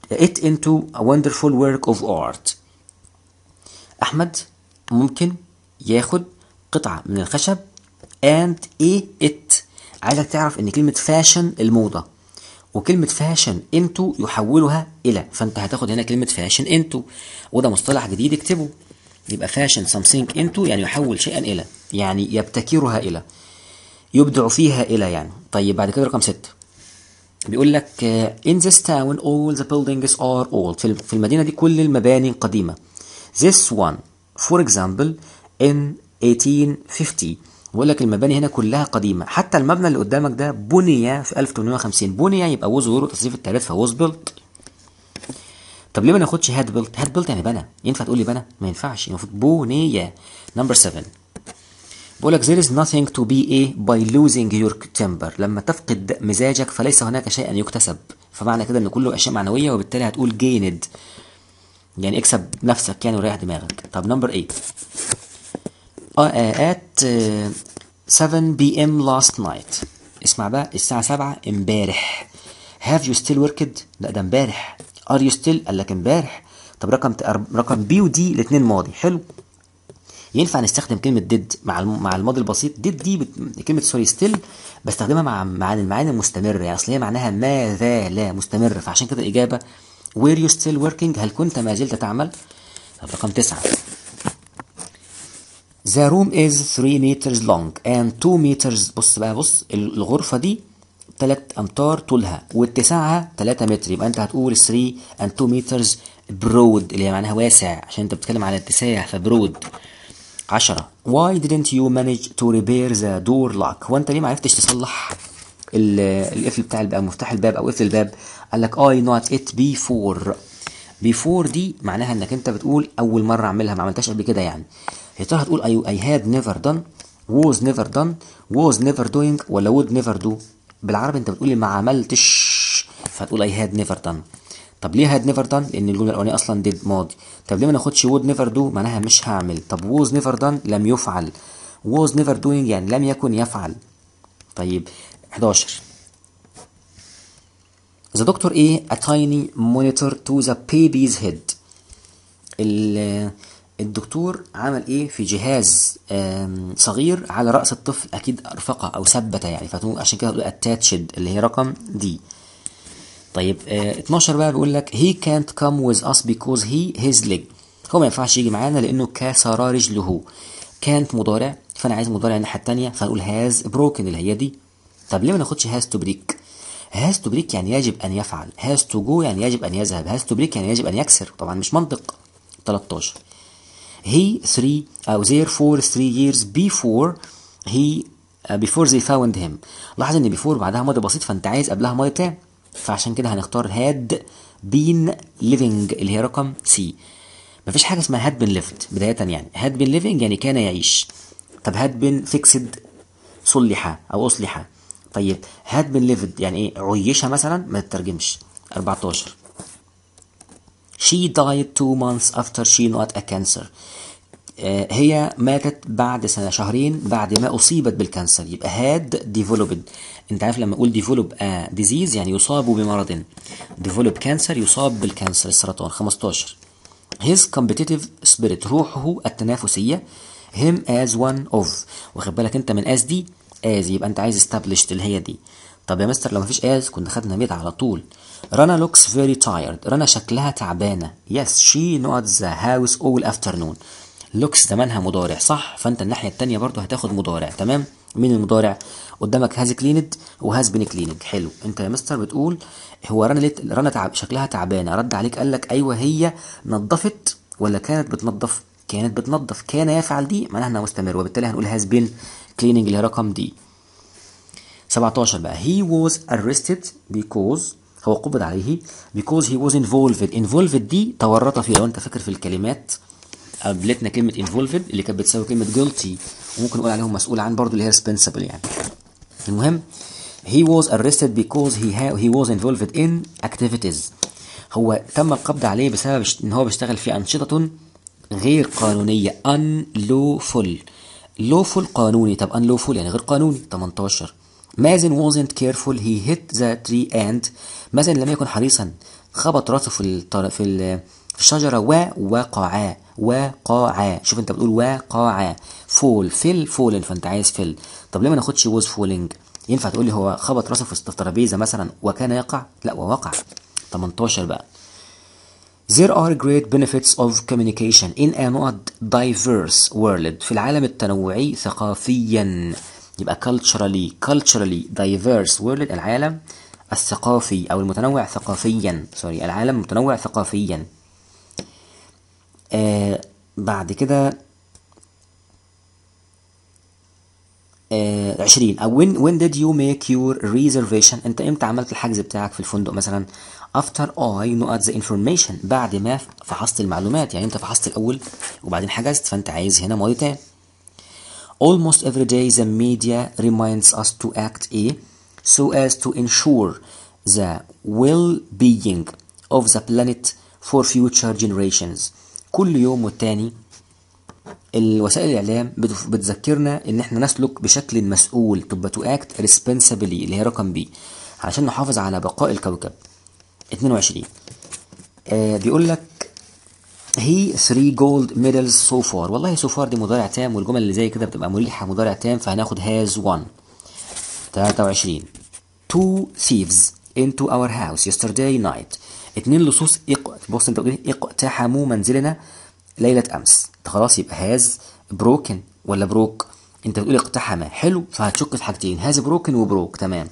A: it into a wonderful work of art أحمد ممكن ياخد قطعة من الخشب and a it عايزك تعرف ان كلمة فاشن الموضة وكلمة فاشن انتو يحولها الى فانت هتاخد هنا كلمة فاشن انتو وده مصطلح جديد اكتبه يبقى فاشن something انتو يعني يحول شيئا الى يعني يبتكرها الى يبدع فيها الى يعني طيب بعد كده رقم ستة بيقول لك uh, in this town all the buildings are old في المدينة دي كل المباني قديمة this one for example in 1850 بيقول لك المباني هنا كلها قديمة حتى المبنى اللي قدامك ده بني في 1850 بني يعني يبقى وز تصريف التعريف فوز بيلت طب ليه ما ناخدش هاد بيلت هاد بيلت يعني بنى ينفع تقول لي بنى ما ينفعش المفروض بنية نمبر 7 لك there is nothing to be a by losing your temper لما تفقد مزاجك فليس هناك شيء أن يكتسب فمعنى كده ان كله اشياء معنويه وبالتالي هتقول جيند يعني اكسب نفسك يعني وريح دماغك طب نمبر 8 ات 7 بي ام لاست نايت اسمع بقى الساعه 7 امبارح هاف يو ستيل وركد لا ده امبارح ار يو ستيل قال لك امبارح طب رقم رقم بي ودي الاثنين ماضي حلو ينفع نستخدم كلمه ديد مع مع الماضي البسيط ديد دي بت... كلمه سوري ستيل بستخدمها مع مع المعاني المستمره يعني اصل هي معناها ماذا لا مستمر فعشان كده الاجابه وير يو ستيل وركينج هل كنت ما زلت تعمل طب رقم تسعة The room is 3 meters long and 2 meters بص بقى بص الغرفة دي 3 أمتار طولها واتساعها 3 متر يبقى أنت هتقول 3 and 2 meters برود اللي هي معناها واسع عشان أنت بتتكلم على اتساع فبرود 10 why didn't you manage to repair the door lock وانت ليه ما عرفتش تصلح القفل بتاع الباب مفتاح الباب او قفل الباب قال لك I not it before before دي معناها انك انت بتقول اول مره اعملها ما عملتهاش قبل كده يعني يا ترى هتقول I, اي had never done was never done was never doing ولا would never do بالعربي انت بتقول ما عملتش فتقول I had never done طب ليه هاد نيفر دان لان الجمله الاولانيه اصلا ديد ماضي طب ليه ما ناخدش وود نيفر دو معناها مش هعمل طب ووز نيفر دان لم يفعل ووز نيفر دوينج يعني لم يكن يفعل طيب 11 The doctor ايه a tiny monitor to the baby's head الدكتور عمل ايه في جهاز صغير على رأس الطفل اكيد ارفقه او ثبته يعني فعشان كده اتاتشد اللي هي رقم دي طيب آه 12 بقى بيقول لك هي كانت كام ويز اس بيكوز هي هيز ليج هو ما ينفعش يجي معانا لانه كسر رجله كانت مضارع فانا عايز مضارع الناحيه الثانيه فنقول هاز بروكن اللي هي دي طب ليه ما ناخدش هاز تو بريك هاز تو بريك يعني يجب ان يفعل هاز تو جو يعني يجب ان يذهب هاز تو بريك يعني يجب ان يكسر طبعا مش منطق 13 هي 3 او زير 4 3 years before he uh, before they found him لاحظ ان before بعدها ماضي بسيط فانت عايز قبلها ماضي تام فعشان كده هنختار هاد بين ليفنج اللي هي رقم سي مفيش حاجه اسمها هاد بين ليفت بدايه يعني هاد بين ليفنج يعني كان يعيش طب هاد بين فيكسد صلح او اصلح طيب هاد بين ليفد يعني ايه عيشها مثلا ما تترجمش 14 She died two months after she got a cancer آه، هي ماتت بعد سنه شهرين بعد ما اصيبت بالكانسر يبقى هاد ديفلوبد انت عارف لما اقول ديفلوب ديزيز يعني يصاب بمرض ديفلوب كانسر يصاب بالكانسر السرطان 15 هيز كومبيتيتيف سبيريت روحه التنافسيه هيم از وان اوف واخد بالك انت من از دي از يبقى انت عايز استابليشت اللي هي دي طب يا مستر لو مفيش از كنا خدنا ميت على طول رنا لوكس فيري تايرد رنا شكلها تعبانه يس شي نوت ذا هاوس اول افترنون لوكس زمانها مضارع صح فانت الناحيه الثانيه برضو هتاخد مضارع تمام مين المضارع قدامك هاز كليند وهاز بين كليند حلو انت يا مستر بتقول هو رنا ليت رنا تعب شكلها تعبانه رد عليك قال لك ايوه هي نظفت ولا كانت بتنظف كانت بتنظف كان يفعل دي معناها انها مستمر وبالتالي هنقول هاز بين كليننج اللي هي رقم دي 17 بقى هي ووز ارستد بيكوز هو قبض عليه because he was involved involved دي تورط فيه لو انت فاكر في الكلمات قابلتنا آه، كلمه involved اللي كانت بتساوي كلمه guilty وممكن نقول عليهم مسؤول عن برضه اللي هي responsible يعني المهم he was arrested because he ha he was involved in activities هو تم القبض عليه بسبب ان هو بيشتغل في انشطه غير قانونيه unlawful lawful قانوني طب unlawful يعني غير قانوني 18 مازن wasn't careful he hit the tree and مازن لم يكن حريصا خبط راسه في في, في الشجره ووقعا وقاعة شوف انت بتقول وقاعة فول فل فول فانت عايز فل طب ليه ما ناخدش ووز فولينج ينفع تقول لي هو خبط راسه في الترابيزه مثلا وكان يقع لا ووقع 18 بقى There are great benefits of communication in a not diverse world في العالم التنوعي ثقافيا يبقى culturally culturally diverse world العالم الثقافي او المتنوع ثقافيا سوري العالم متنوع ثقافيا آه بعد كده آه 20 او when, when did you make your reservation انت امتى عملت الحجز بتاعك في الفندق مثلا after I know the information بعد ما فحصت المعلومات يعني انت فحصت الاول وبعدين حجزت فانت عايز هنا ماضي تاني almost every day the media reminds us to act a so as to ensure the well-being of the planet for future generations كل يوم والتاني الوسائل الاعلام بتذكرنا ان احنا نسلك بشكل مسؤول تبقى تو اكت اللي هي رقم بي علشان نحافظ على بقاء الكوكب 22 آه بيقول لك هي 3 جولد ميدلز سو فار والله سو فار دي مضارع تام والجمل اللي زي كده بتبقى مريحه مضارع تام فهناخد هاز 1 23 تو ثيفز انتو اور هاوس يسترداي نايت اتنين لصوص بص انت بتقول إيه؟ اقتحموا منزلنا ليله امس خلاص يبقى هاز بروكن ولا بروك انت بتقول اقتحم حلو فهتشك في حاجتين هاز بروكن وبروك تمام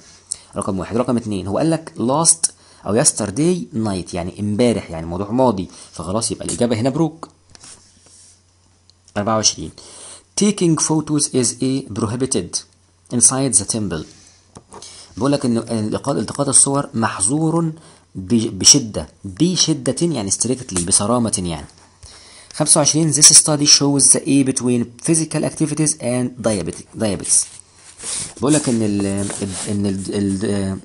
A: رقم واحد رقم اتنين هو قال لك لاست او يسترداي نايت يعني امبارح يعني موضوع ماضي فخلاص يبقى الاجابه هنا بروك 24 taking photos is a prohibited inside the temple بيقول لك ان التقاط الصور محظور بشدة بشدة يعني strictly بصرامة يعني 25 this study shows the A between physical activities and diabetes بقول لك ان ال ان ال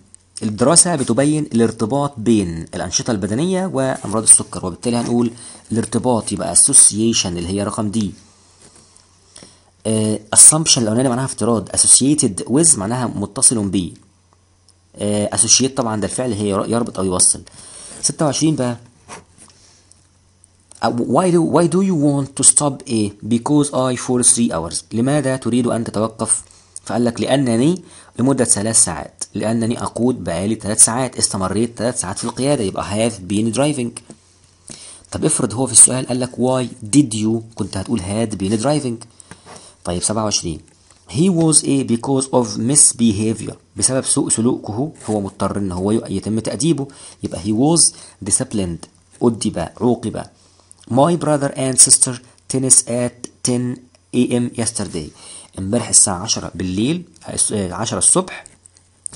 A: الدراسة بتبين الارتباط بين الأنشطة البدنية وأمراض السكر وبالتالي هنقول الارتباط يبقى association اللي هي رقم دي آه، assumption الأولانية معناها افتراض associated with معناها متصل ب اسوشيت آه، طبعا ده الفعل هي يربط او يوصل 26 بقى آه، why do why do you want to stop A because I for 3 hours لماذا تريد أن تتوقف فقال لك لأنني لمدة ثلاث ساعات لأنني أقود بقالي ثلاث ساعات استمريت ثلاث ساعات في القيادة يبقى have been driving طب افرض هو في السؤال قال لك why did you كنت هتقول had been driving طيب 27 he was A because of misbehavior بسبب سوء سلوكه هو مضطر ان هو يتم تأديبه يبقى he was disciplined أدب عوقب my brother and sister tennis at 10 a.m. yesterday امبارح الساعة 10 بالليل 10 آه، الصبح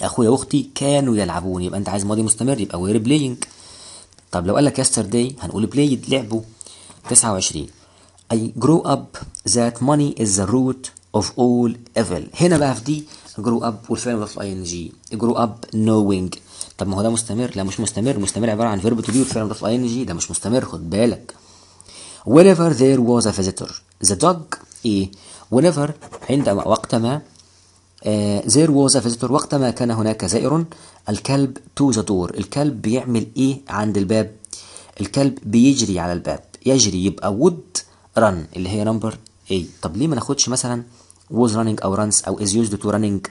A: اخويا واختي كانوا يلعبون يبقى انت عايز ماضي مستمر يبقى وير بلاينج طب لو قال لك yesterday هنقول played لعبوا 29 I جرو up that money is the root of all evil هنا بقى في دي grow up والفعل مضاف الاي ان جي grow up knowing طب ما هو ده مستمر لا مش مستمر مستمر عباره عن فيرب تو بي والفعل مضاف الاي ان جي ده مش مستمر خد بالك whenever there was a visitor the dog ايه whenever عندما وقتما آه there was a visitor وقتما كان هناك زائر الكلب to the door الكلب بيعمل ايه عند الباب الكلب بيجري على الباب يجري يبقى would run اللي هي نمبر a طب ليه ما ناخدش مثلا was running او runs او is used to running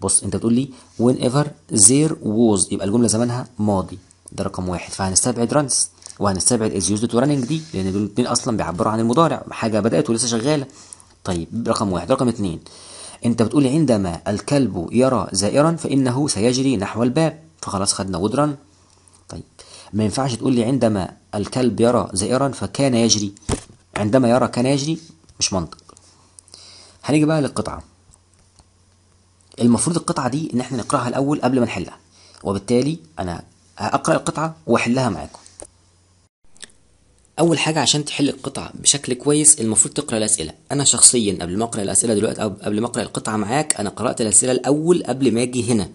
A: بص انت بتقول لي whenever there was يبقى الجمله زمانها ماضي ده رقم واحد فهنستبعد runs وهنستبعد is used to running دي لان دول الاثنين اصلا بيعبروا عن المضارع حاجه بدات ولسه شغاله طيب رقم واحد رقم اثنين انت بتقول عندما الكلب يرى زائرا فانه سيجري نحو الباب فخلاص خدنا ودرا طيب ما ينفعش تقول لي عندما الكلب يرى زائرا فكان يجري عندما يرى كان يجري مش منطق هنيجي بقى للقطعة المفروض القطعة دي إن إحنا نقرأها الأول قبل ما نحلها وبالتالي أنا هقرأ القطعة وأحلها معاكم أول حاجة عشان تحل القطعة بشكل كويس المفروض تقرأ الأسئلة أنا شخصيا قبل ما أقرأ الأسئلة دلوقتي أو قبل ما أقرأ القطعة معاك أنا قرأت الأسئلة الأول قبل ما أجي هنا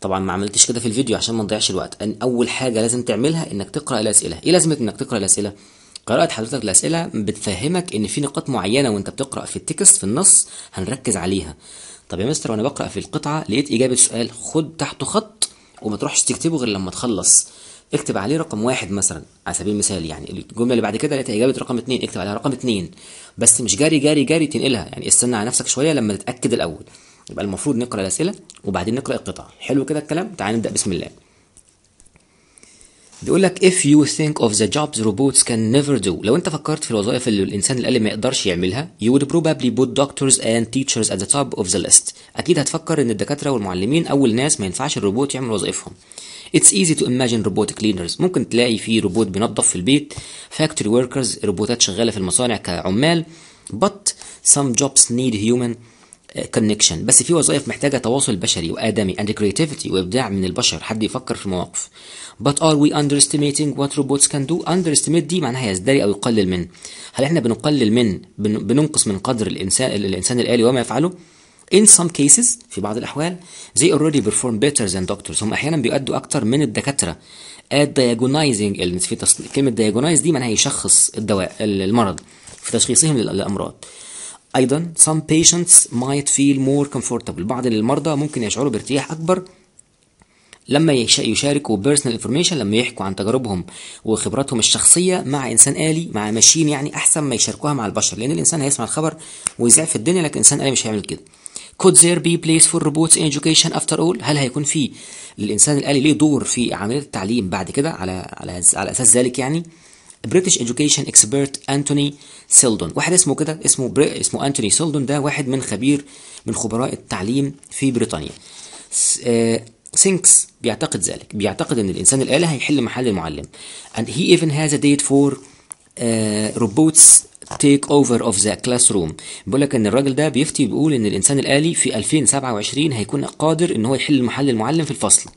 A: طبعا ما عملتش كده في الفيديو عشان ما نضيعش الوقت أن أول حاجة لازم تعملها إنك تقرأ الأسئلة إيه لازمة إنك تقرأ الأسئلة؟ قراءة حضرتك الأسئلة بتفهمك إن في نقاط معينة وأنت بتقرأ في التكست في النص هنركز عليها طب يا مستر وأنا بقرأ في القطعة لقيت إجابة سؤال خد تحته خط وما تروحش تكتبه غير لما تخلص اكتب عليه رقم واحد مثلا على سبيل المثال يعني الجمله اللي بعد كده لقيت اجابه رقم اتنين اكتب عليها رقم اتنين بس مش جاري جاري جاري تنقلها يعني استنى على نفسك شويه لما تتاكد الاول يبقى المفروض نقرا الاسئله وبعدين نقرا القطعة. حلو كده الكلام تعال نبدا بسم الله بيقول لك if you think of the jobs robots can never do لو انت فكرت في الوظائف اللي الانسان الالي ما يقدرش يعملها you would probably put doctors and teachers at the top of the list اكيد هتفكر ان الدكاتره والمعلمين اول ناس ما ينفعش الروبوت يعمل وظائفهم It's easy to imagine robot cleaners ممكن تلاقي في روبوت بينظف في البيت factory workers روبوتات شغاله في المصانع كعمال but some jobs need human كونكشن بس في وظائف محتاجه تواصل بشري وادمي اند كريتيفيتي وابداع من البشر حد يفكر في مواقف but are we underestimating what robots can do underestimate دي معناها يزدري او يقلل من هل احنا بنقلل من بننقص من قدر الانسان الانسان الالي وما يفعله In some cases في بعض الأحوال they already perform better than doctors هم أحيانا بيؤدوا أكتر من الدكاترة at diagnosing illness في تصنيف كلمة diagnose دي معناها يشخص الدواء المرض في تشخيصهم للأمراض أيضا some patients might feel more comfortable بعض المرضى ممكن يشعروا بارتياح أكبر لما يشاركوا بيرسونال انفورميشن لما يحكوا عن تجاربهم وخبراتهم الشخصيه مع انسان آلي مع ماشين يعني احسن ما يشاركوها مع البشر لان الانسان هيسمع الخبر ويذاع في الدنيا لكن انسان آلي مش هيعمل كده. Could there be place for robots in education after all؟ هل هيكون في للانسان الآلي ليه دور في عمليه التعليم بعد كده على على على اساس ذلك يعني؟ بريتش ايدوكيشن اكسبيرت انتوني سيلدون واحد اسمه كده اسمه بري اسمه انتوني سيلدون ده واحد من خبير من خبراء التعليم في بريطانيا سينكس آه، بيعتقد ذلك بيعتقد ان الانسان الاله هيحل محل المعلم and he even has a date for uh, robots تيك اوفر اوف ذا كلاس روم بيقول لك ان الراجل ده بيفتي بيقول ان الانسان الالي في 2027 هيكون قادر ان هو يحل محل المعلم في الفصل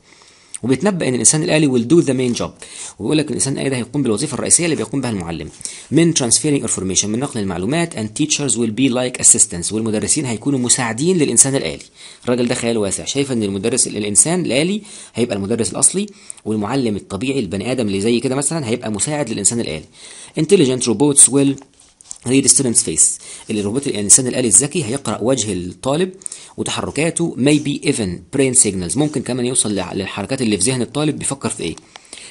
A: وبيتنبأ ان الانسان الالي ويل دو ذا مين جوب وبيقول لك الانسان الالي ده هيقوم بالوظيفه الرئيسيه اللي بيقوم بها المعلم من ترانسفيرنج انفورميشن من نقل المعلومات اند تيتشرز ويل بي لايك اسيستنس والمدرسين هيكونوا مساعدين للانسان الالي الراجل ده خيال واسع شايف ان المدرس الانسان الالي هيبقى المدرس الاصلي والمعلم الطبيعي البني ادم اللي زي كده مثلا هيبقى مساعد للانسان الالي intelligent robots will غير student's فيس اللي الروبوت يعني الانسان الالي الذكي هيقرا وجه الطالب وتحركاته maybe even brain signals ممكن كمان يوصل للحركات اللي في ذهن الطالب بيفكر في ايه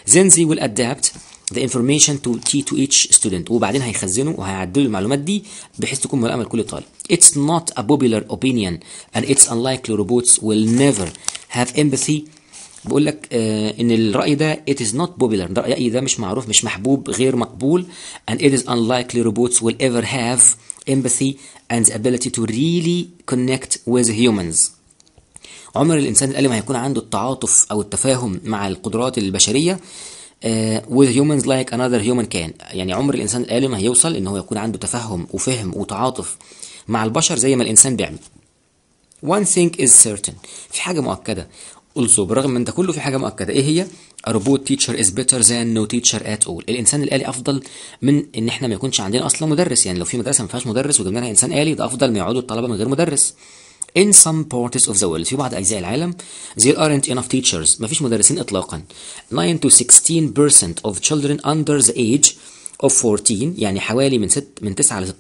A: then they will adapt the information to T to each student وبعدين هيخزنوا وهيعدلوا المعلومات دي بحيث تكون ملائمه لكل طالب it's not a popular opinion and it's unlikely robots will never have empathy بيقول لك آه، ان الراي ده it is not popular ده راي ده مش معروف مش محبوب غير مقبول and it is unlikely robots will ever have empathy and the ability to really connect with humans عمر الانسان الالي ما هيكون عنده التعاطف او التفاهم مع القدرات البشريه uh, with humans like another human can يعني عمر الانسان الالي ما هيوصل ان هو يكون عنده تفهم وفهم وتعاطف مع البشر زي ما الانسان بيعمل One thing is certain في حاجة مؤكدة also برغم من ده كله في حاجة مؤكدة إيه هي؟ A robot teacher is better than no teacher at all الإنسان الآلي أفضل من إن إحنا ما يكونش عندنا أصلا مدرس يعني لو في مدرسة ما فيهاش مدرس وجبنا لها إنسان آلي ده أفضل ما يقعدوا الطلبة من غير مدرس in some parts of the world في بعض أجزاء العالم there aren't enough teachers ما فيش مدرسين إطلاقا 9 to 16% of children under the age of 14 يعني حوالي من 6 من 9 ل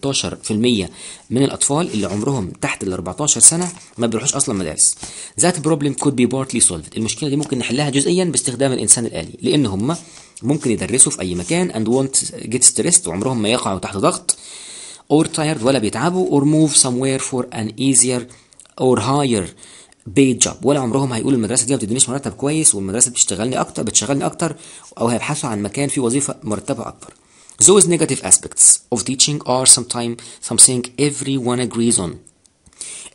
A: 16% من الاطفال اللي عمرهم تحت ال 14 سنه ما بيروحوش اصلا مدارس. That problem could be partly solved. المشكله دي ممكن نحلها جزئيا باستخدام الانسان الالي لان هم ممكن يدرسوا في اي مكان and won't get stressed وعمرهم ما يقعوا تحت ضغط or tired ولا بيتعبوا or move somewhere for an easier or higher paid job ولا عمرهم هيقولوا المدرسه دي ما بتدينيش مرتب كويس والمدرسه بتشتغلني اكتر بتشغلني اكتر او هيبحثوا عن مكان فيه وظيفه مرتبه اكبر. Those negative aspects of teaching are sometimes something everyone agrees on.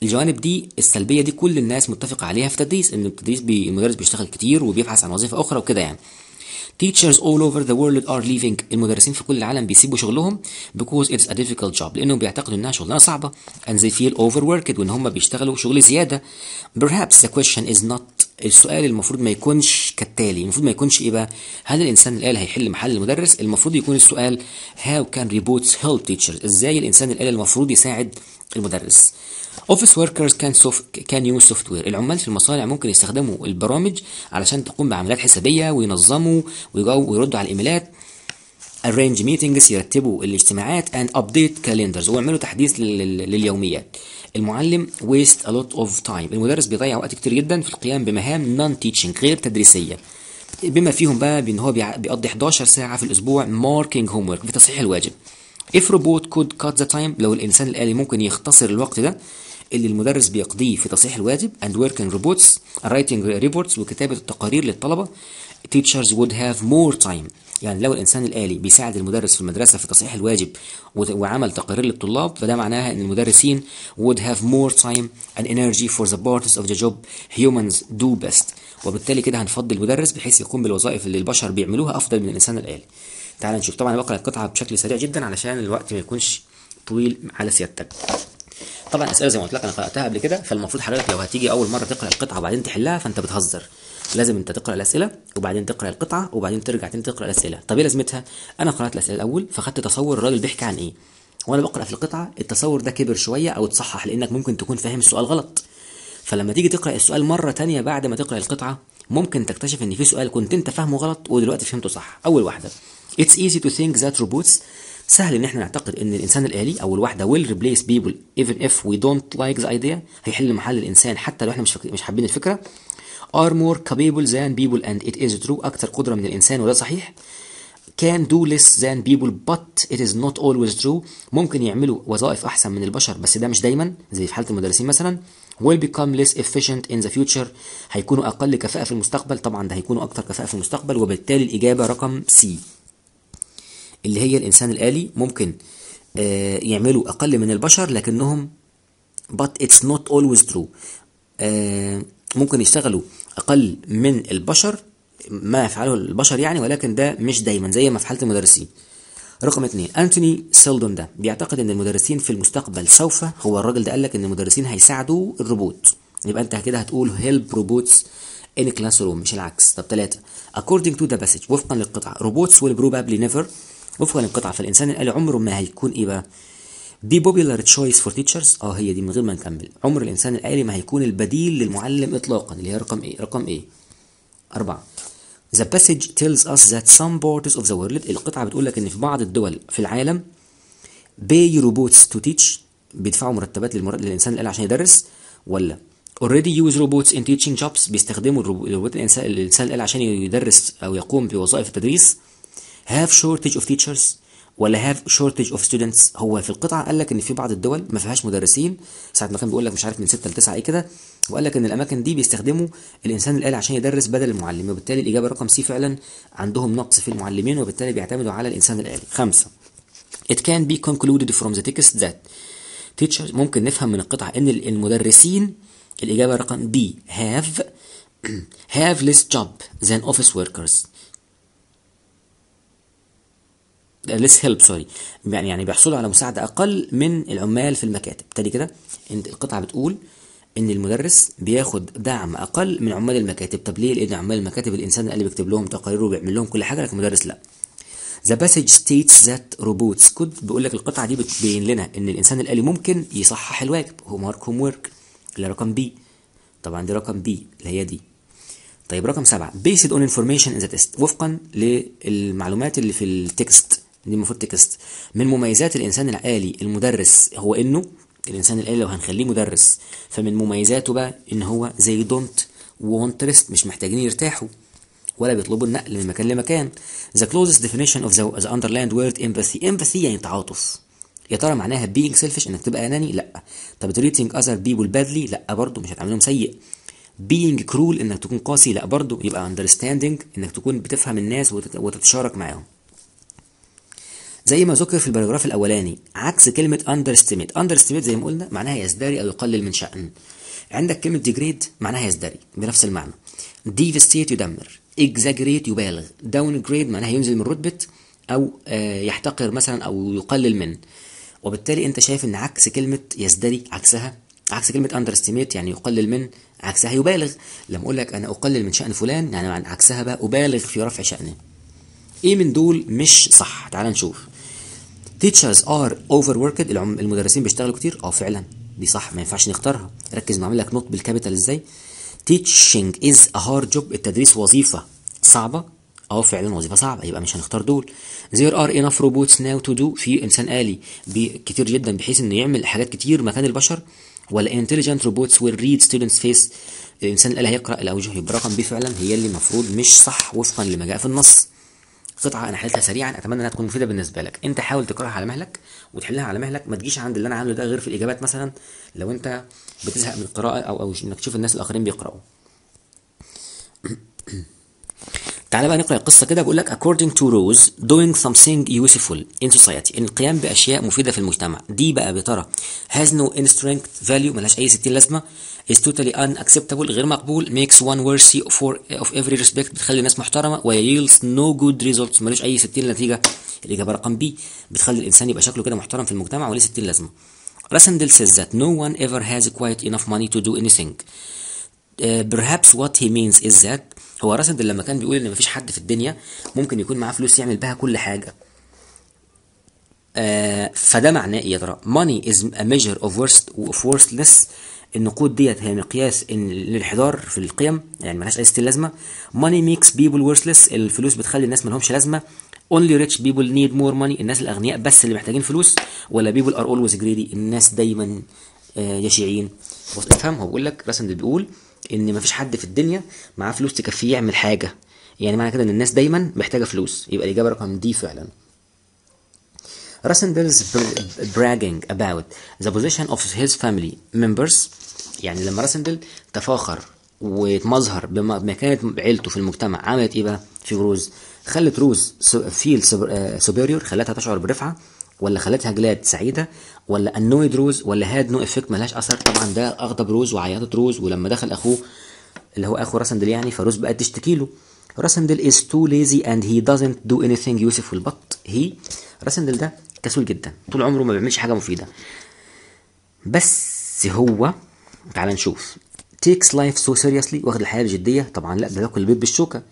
A: الجوانب دي السلبيه دي كل الناس متفقه عليها في التدريس ان التدريس بي المدرس بيشتغل كتير وبيبحث عن وظيفه اخرى وكده يعني teachers all over the world are leaving المدرسين في كل العالم بيسيبوا شغلهم because it's a difficult job لانهم بيعتقدوا انها شغلانه صعبه and they feel overworked وان هم بيشتغلوا شغل زياده perhaps the question is not السؤال المفروض ما يكونش كالتالي المفروض ما يكونش ايه بقى هل الانسان الآلة هيحل محل المدرس المفروض يكون السؤال هاو كان ريبوتس هيلب تيتشرز ازاي الانسان الآلة المفروض يساعد المدرس اوفيس وركرز كان سوفت كان يوز سوفت وير العمال في المصانع ممكن يستخدموا البرامج علشان تقوم بعمليات حسابيه وينظموا ويردوا على الايميلات arrange meetings يرتبوا الاجتماعات and update calendars ويعملوا تحديث لليوميات المعلم waste a lot of time المدرس بيضيع وقت كتير جدا في القيام بمهام non teaching غير تدريسيه بما فيهم بقى بان هو بيقضي 11 ساعه في الاسبوع marking homework بتصحيح في تصحيح الواجب if robot could cut the time لو الانسان الالي ممكن يختصر الوقت ده اللي المدرس بيقضيه في تصحيح الواجب and working reports writing reports وكتابة التقارير للطلبة teachers would have more time يعني لو الإنسان الآلي بيساعد المدرس في المدرسة في تصحيح الواجب وعمل تقارير للطلاب فده معناها إن المدرسين would have more time and energy for the parts of the job humans do best وبالتالي كده هنفضي المدرس بحيث يقوم بالوظائف اللي البشر بيعملوها أفضل من الإنسان الآلي تعال نشوف طبعا أنا بقرأ القطعة بشكل سريع جدا علشان الوقت ما يكونش طويل على سيادتك طبعا اسئله زي ما قلت لك انا قراتها قبل كده فالمفروض حضرتك لو هتيجي اول مره تقرا القطعه وبعدين تحلها فانت بتهزر لازم انت تقرا الاسئله وبعدين تقرا القطعه وبعدين ترجع تاني تقرا الاسئله طب ايه لازمتها انا قرات الاسئله الاول فخدت تصور الراجل بيحكي عن ايه وانا بقرا في القطعه التصور ده كبر شويه او اتصحح لانك ممكن تكون فاهم السؤال غلط فلما تيجي تقرا السؤال مره تانية بعد ما تقرا القطعه ممكن تكتشف ان في سؤال كنت انت فاهمه غلط ودلوقتي فهمته صح اول واحده It's easy to think that robots سهل ان احنا نعتقد ان الانسان الالي او الوحده will replace people even if we don't like the idea هيحل محل الانسان حتى لو احنا مش مش حابين الفكره are more capable than people and it is true اكثر قدره من الانسان وده صحيح can do less than people but it is not always true ممكن يعملوا وظائف احسن من البشر بس ده مش دايما زي في حاله المدرسين مثلا will become less efficient in the future هيكونوا اقل كفاءه في المستقبل طبعا ده هيكونوا اكثر كفاءه في المستقبل وبالتالي الاجابه رقم سي اللي هي الإنسان الآلي ممكن آه، يعملوا أقل من البشر لكنهم but it's not always true آه، ممكن يشتغلوا أقل من البشر ما يفعله البشر يعني ولكن ده مش دايما زي ما في حالة المدرسين رقم اثنين انتوني سيلدون ده بيعتقد ان المدرسين في المستقبل سوف هو الراجل ده قال لك ان المدرسين هيساعدوا الروبوت يبقى انت كده هتقول هيلب روبوتس ان كلاس روم مش العكس طب ثلاثة according to the passage وفقا للقطعة روبوتس will probably never وفقا للقطعه فالانسان الالي عمره ما هيكون ايه بقى دي بوبيلار تشويس فور تيتشرز اه هي دي من غير ما نكمل عمر الانسان الالي ما هيكون البديل للمعلم اطلاقا اللي هي رقم ايه رقم ايه أربعة The passage tells us that some parts of the world القطعة بتقول لك إن في بعض الدول في العالم pay robots to teach بيدفعوا مرتبات للمر... للإنسان الآلي عشان يدرس ولا already use robots in teaching jobs بيستخدموا الروبوت الإنسان الإنسان الآلي عشان يدرس أو يقوم بوظائف التدريس هاف شورتج اوف تيشرز ولا هاف شورتج اوف ستودنتس هو في القطعه قال لك ان في بعض الدول ما فيهاش مدرسين ساعه ما كان بيقول لك مش عارف من 6 ل 9 ايه كده وقال لك ان الاماكن دي بيستخدموا الانسان الالي عشان يدرس بدل المعلم وبالتالي الاجابه رقم سي فعلا عندهم نقص في المعلمين وبالتالي بيعتمدوا على الانسان الالي خمسة It can be concluded from the text that teachers ممكن نفهم من القطعه ان المدرسين الاجابه رقم دي have have less job than office workers ليس هيلب سوري يعني يعني بيحصلوا على مساعده اقل من العمال في المكاتب تاني كده انت القطعه بتقول ان المدرس بياخد دعم اقل من عمال المكاتب طب ليه لان عمال المكاتب الانسان اللي بيكتب لهم تقارير وبيعمل لهم كل حاجه لكن المدرس لا ذا باسج ستيتس ذات روبوتس كود بيقول لك القطعه دي بتبين لنا ان الانسان الالي ممكن يصحح الواجب هو مارك هوم ورك اللي رقم بي طبعا دي رقم بي اللي هي دي طيب رقم سبعة based on information in the test وفقا للمعلومات اللي في التكست دي المفروض تكست من مميزات الانسان الالي المدرس هو انه الانسان الالي لو هنخليه مدرس فمن مميزاته بقى ان هو زي دونت وونت ريست مش محتاجين يرتاحوا ولا بيطلبوا النقل من مكان لمكان the closest definition of the, the underlined word empathy empathy يعني تعاطف يا ترى معناها being selfish انك تبقى اناني لا طب treating other people badly لا برضه مش هتعاملهم سيء being cruel انك تكون قاسي لا برضه يبقى understanding انك تكون بتفهم الناس وتتشارك معاهم زي ما ذكر في الباراجراف الاولاني عكس كلمه اندر underestimate زي ما قلنا معناها يزدري او يقلل من شأن عندك كلمه ديجريد معناها يزدري بنفس المعنى ديفستيت يدمر اكزاجريت يبالغ داون جريد معناها ينزل من رتبه او آه، يحتقر مثلا او يقلل من وبالتالي انت شايف ان عكس كلمه يزدري عكسها عكس كلمه underestimate يعني يقلل من عكسها يبالغ لما اقول لك انا اقلل من شأن فلان يعني عكسها بقى ابالغ في رفع شأنه ايه من دول مش صح تعال نشوف teachers are overworked المدرسين بيشتغلوا كتير اه فعلا دي صح ما ينفعش نختارها ركز نعمل لك نوت بالكابيتال ازاي teaching is a hard job التدريس وظيفه صعبه اه فعلا وظيفه صعبه يبقى مش هنختار دول there are enough robots now to do في انسان آلي كتير جدا بحيث انه يعمل حاجات كتير مكان البشر ولا intelligent robots will read students face الانسان الالي هيقرا الاوجه يبقى رقم بي فعلا هي اللي المفروض مش صح وفقا لما جاء في النص قطعه انا حلتها سريعا اتمنى انها تكون مفيده بالنسبه لك انت حاول تقراها على مهلك وتحلها على مهلك ما تجيش عند اللي انا عامله ده غير في الاجابات مثلا لو انت بتزهق من القراءه او او انك تشوف الناس الاخرين بيقراوا تعالى بقى نقرا القصه كده بيقول لك according to Rose doing something useful in society ان القيام باشياء مفيده في المجتمع دي بقى يا has no intrinsic value ملهاش اي ستين لازمه is totally unacceptable غير مقبول makes one worthy for of every respect بتخلي الناس محترمه و yields no good results ملوش اي 60 نتيجه الاجابه رقم بي بتخلي الانسان يبقى شكله كده محترم في المجتمع وليه 60 لازمه راسندل says that no one ever has quite enough money to do anything uh, perhaps what he means is that هو راسندل لما كان بيقول ان مفيش حد في الدنيا ممكن يكون معاه فلوس يعمل بها كل حاجه Uh, فده معناه ايه يا ترى؟ money is a measure of worth of worthlessness النقود ديت هي مقياس ان للانحدار في القيم يعني ملهاش اي ستيل لازمه ماني ميكس بيبل ورثلس الفلوس بتخلي الناس مالهمش لازمه اونلي ريتش بيبل نيد مور ماني الناس الاغنياء بس اللي محتاجين فلوس ولا بيبل ار اولويز جريدي الناس دايما آه، يشيعين افهم هو بيقول لك راسند بيقول ان مفيش حد في الدنيا معاه فلوس تكفيه يعمل حاجه يعني معنى كده ان الناس دايما محتاجه فلوس يبقى الاجابه رقم دي فعلا راسندلز bragging اباوت ذا بوزيشن اوف هيز فاميلي ممبرز يعني لما راسندل تفاخر واتمظهر بمكانة عيلته في المجتمع عملت ايه بقى في روز خلت روز فيل آه، سوبيريور خلتها تشعر برفعة ولا خلتها جلاد سعيده ولا انويد روز ولا هاد نو افكت ملهاش اثر طبعا ده اغضب روز وعيطت روز ولما دخل اخوه اللي هو اخو راسندل يعني فروز بقت تشتكي له راسندل از تو ليزي اند هي دازنت دو اني ثينج يوسف والبط هي راسندل ده كسول جدا طول عمره ما بيعملش حاجه مفيده بس هو تعال نشوف takes life so seriously واخد الحياه بجديه طبعا لا ده كل البيت بالشوكه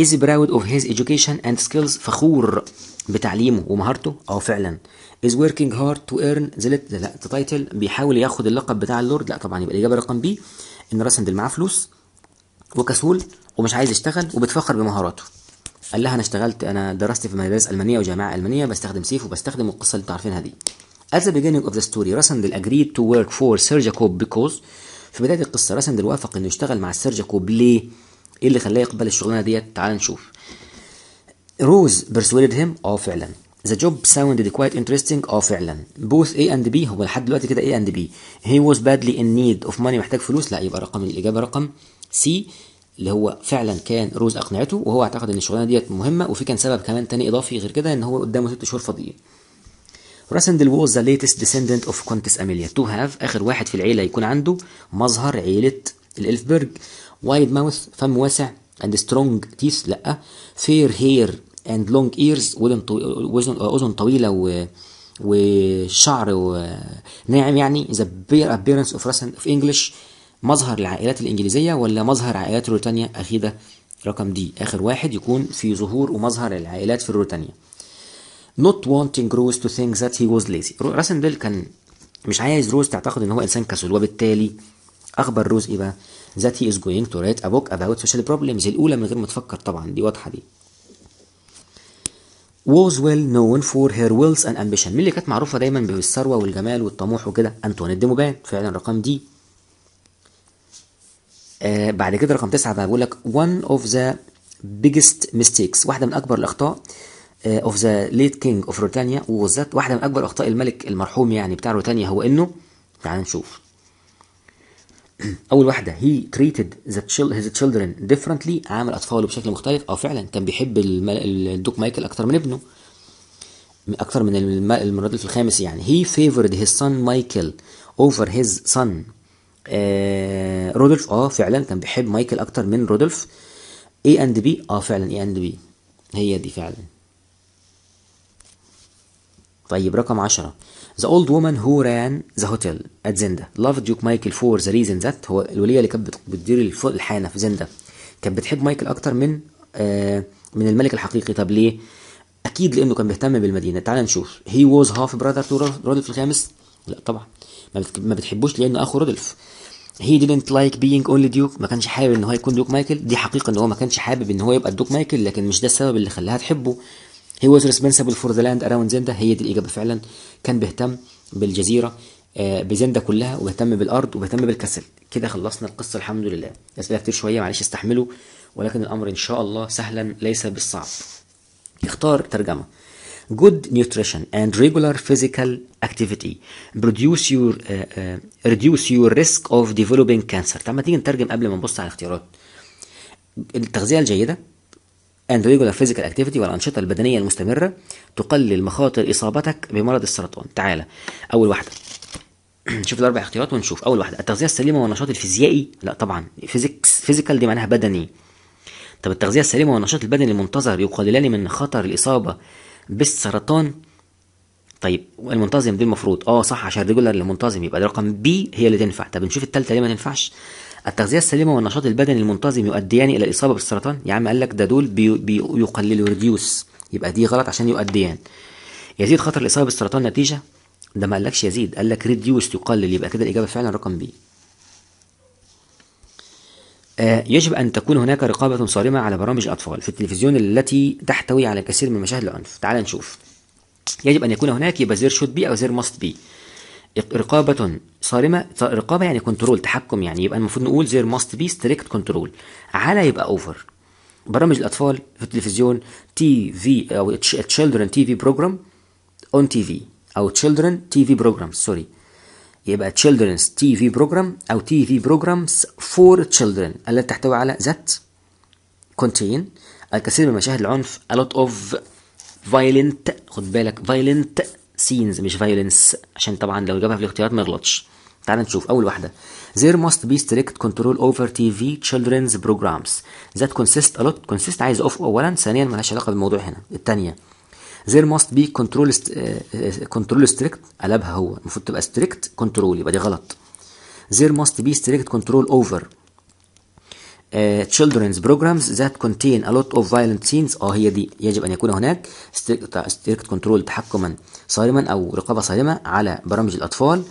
A: is proud of his education and skills فخور بتعليمه ومهارته اه فعلا is working hard to earn the لا تايتل بيحاول ياخد اللقب بتاع اللورد لا طبعا يبقى الاجابه رقم بي ان راسند معاه فلوس وكسول ومش عايز يشتغل وبتفخر بمهاراته قال لها انا اشتغلت انا درست في مدارس المانيه وجامعه المانيه بستخدم سيف وبستخدم القصه اللي انتم عارفينها دي At the beginning of the story راسندل agreed to work for Serjakov because في بداية القصة رسند وافق انه يشتغل مع جاكوب ليه؟ ايه اللي خلاه يقبل الشغلانة ديت؟ تعال نشوف. روز persuaded him اه فعلا. The job sounded quite interesting اه فعلا. Both A and B هو لحد دلوقتي كده A and B. He was badly in need of money محتاج فلوس لا يبقى رقم الإجابة رقم C اللي هو فعلا كان روز اقنعته وهو اعتقد ان الشغلانه ديت مهمه وفي كان سبب كمان تاني اضافي غير كده ان هو قدامه ست شهور فاضيين راسندل ووز ذا ليتست ديسندنت اوف كونتس اميليا تو هاف آخر واحد في العيلة يكون عنده مظهر عيلة الإلفبرج وايد ماوث فم واسع اند سترونج تيث لأ فير هير اند لونج ايرز ودن أذن طويلة و وشعر ناعم يعني ذا bare اوف of Russian of مظهر العائلات الإنجليزية ولا مظهر عائلات روتانيا أخيدة رقم دي آخر واحد يكون في ظهور ومظهر العائلات في روتانيا not wanting Rose to think that he was lazy بيل كان مش عايز روز تعتقد ان هو انسان كسول وبالتالي اخبر روز ايه بقى that he is going to write a book about social problems الاولى من غير ما تفكر طبعا دي واضحه دي was well known for her wealth and ambition مين اللي كانت معروفه دايما بالثروه والجمال والطموح وكده انتوانيت دي موبان فعلا رقم دي آه، بعد كده رقم تسعة بقى بيقول لك one of the biggest mistakes واحدة من أكبر الأخطاء آه، of the late king of روتانيا وذات واحدة من أكبر أخطاء الملك المرحوم يعني بتاع روتانيا هو إنه تعال نشوف أول واحدة he treated his children differently عامل أطفاله بشكل مختلف أو آه، فعلا كان بيحب الدوك مايكل أكتر من ابنه أكتر من المراد في الخامس يعني he favored his son Michael over his son آه رودولف اه فعلا كان بيحب مايكل اكتر من رودولف اي اند بي اه فعلا اي اند بي هي دي فعلا طيب رقم 10 The old woman who ran the hotel at Zinda loved Duke Michael for the reason that هو الولية اللي كانت بتدير الحانة في زندا كانت بتحب مايكل أكتر من آه من الملك الحقيقي طب ليه؟ أكيد لأنه كان بيهتم بالمدينة تعال نشوف he was half brother to Rodolf الخامس لا طبعا ما بتحبوش لأنه أخو رودولف هي didn't لايك بينج اونلي ديوك ما كانش حابب ان هو يكون دوك مايكل دي حقيقه ان هو ما كانش حابب ان هو يبقى دوك مايكل لكن مش ده السبب اللي خلاها تحبه هي واز ريسبونسبل فور ذا لاند اراوند زندا هي دي الاجابه فعلا كان بيهتم بالجزيره آه، بزندا كلها وبيهتم بالارض وبيهتم بالكسل كده خلصنا القصه الحمد لله اسئله كتير شويه معلش استحملوا ولكن الامر ان شاء الله سهلا ليس بالصعب اختار ترجمه good nutrition and regular physical activity produce your uh, uh, reduce your risk of developing cancer طب ما تيجي نترجم قبل ما نبص على الاختيارات التغذيه الجيده and regular physical activity والأنشطة البدنية المستمرة تقلل مخاطر إصابتك بمرض السرطان تعالى أول واحدة نشوف الأربع اختيارات ونشوف أول واحدة التغذية السليمة والنشاط الفيزيائي لا طبعا فيزيكس فيزيكال دي معناها بدني طب التغذية السليمة والنشاط البدني المنتظر يقللان من خطر الإصابة بالسرطان سرطان طيب المنتظم دي المفروض اه صح عشان الريجولر المنتظم يبقى ده رقم بي هي اللي تنفع طب نشوف الثالثه ليه ما تنفعش التغذيه السليمه والنشاط البدني المنتظم يؤديان يعني الى الاصابه بالسرطان يا عم قال لك ده دول بيقللوا ريديوس يبقى دي غلط عشان يؤديان يعني. يزيد خطر الاصابه بالسرطان نتيجه ده ما قالكش يزيد قال لك ريديوس يقلل يبقى كده الاجابه فعلا رقم بي آه، يجب أن تكون هناك رقابة صارمة على برامج الأطفال في التلفزيون التي تحتوي على الكثير من مشاهد العنف تعال نشوف يجب أن يكون هناك يبقى زير شوت بي أو زير ماست بي رقابة صارمة رقابة يعني كنترول تحكم يعني يبقى المفروض نقول زير ماست بي ستريكت كنترول على يبقى أوفر برامج الأطفال في التلفزيون تي في أو تشيلدرن تي في بروجرام أون تي في أو تشيلدرن تي في بروجرام سوري يبقى children's TV program أو TV programs for children التي تحتوي على that contain الكثير من مشاهد العنف a lot of violent خد بالك violent scenes مش violence عشان طبعا لو جابها في الاختيارات ما يغلطش تعال نشوف أول واحدة there must be strict control over TV children's programs that consist a lot consist عايز off أولا ثانيا ملهاش علاقة بالموضوع هنا الثانية there must be control كنترول eh, eh, strict قلبها هو المفروض تبقى strict control يبقى دي غلط there must be strict control over eh, children's programs that contain a lot of violent scenes اه هي دي يجب ان يكون هناك ستريكت كنترول تحكما صارما او رقابه صارمه على برامج الاطفال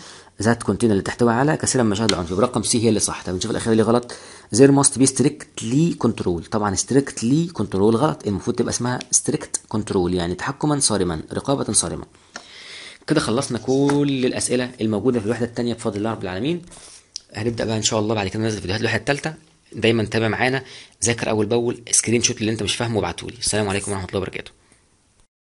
A: ذات كونتينر اللي تحتوي على كثيرا من مشاهد العنف رقم سي هي اللي صح طب نشوف الاخيره اللي غلط there must be strictly control طبعا strictly control غلط المفروض تبقى اسمها strict control يعني تحكما صارما رقابة صارمة كده خلصنا كل الأسئلة الموجودة في الوحدة الثانية بفضل الله رب العالمين هنبدأ بقى إن شاء الله بعد كده ننزل فيديوهات الوحدة الثالثة دايما تابع معانا ذاكر أول بأول سكرين شوت اللي أنت مش فاهمه لي السلام عليكم ورحمة الله وبركاته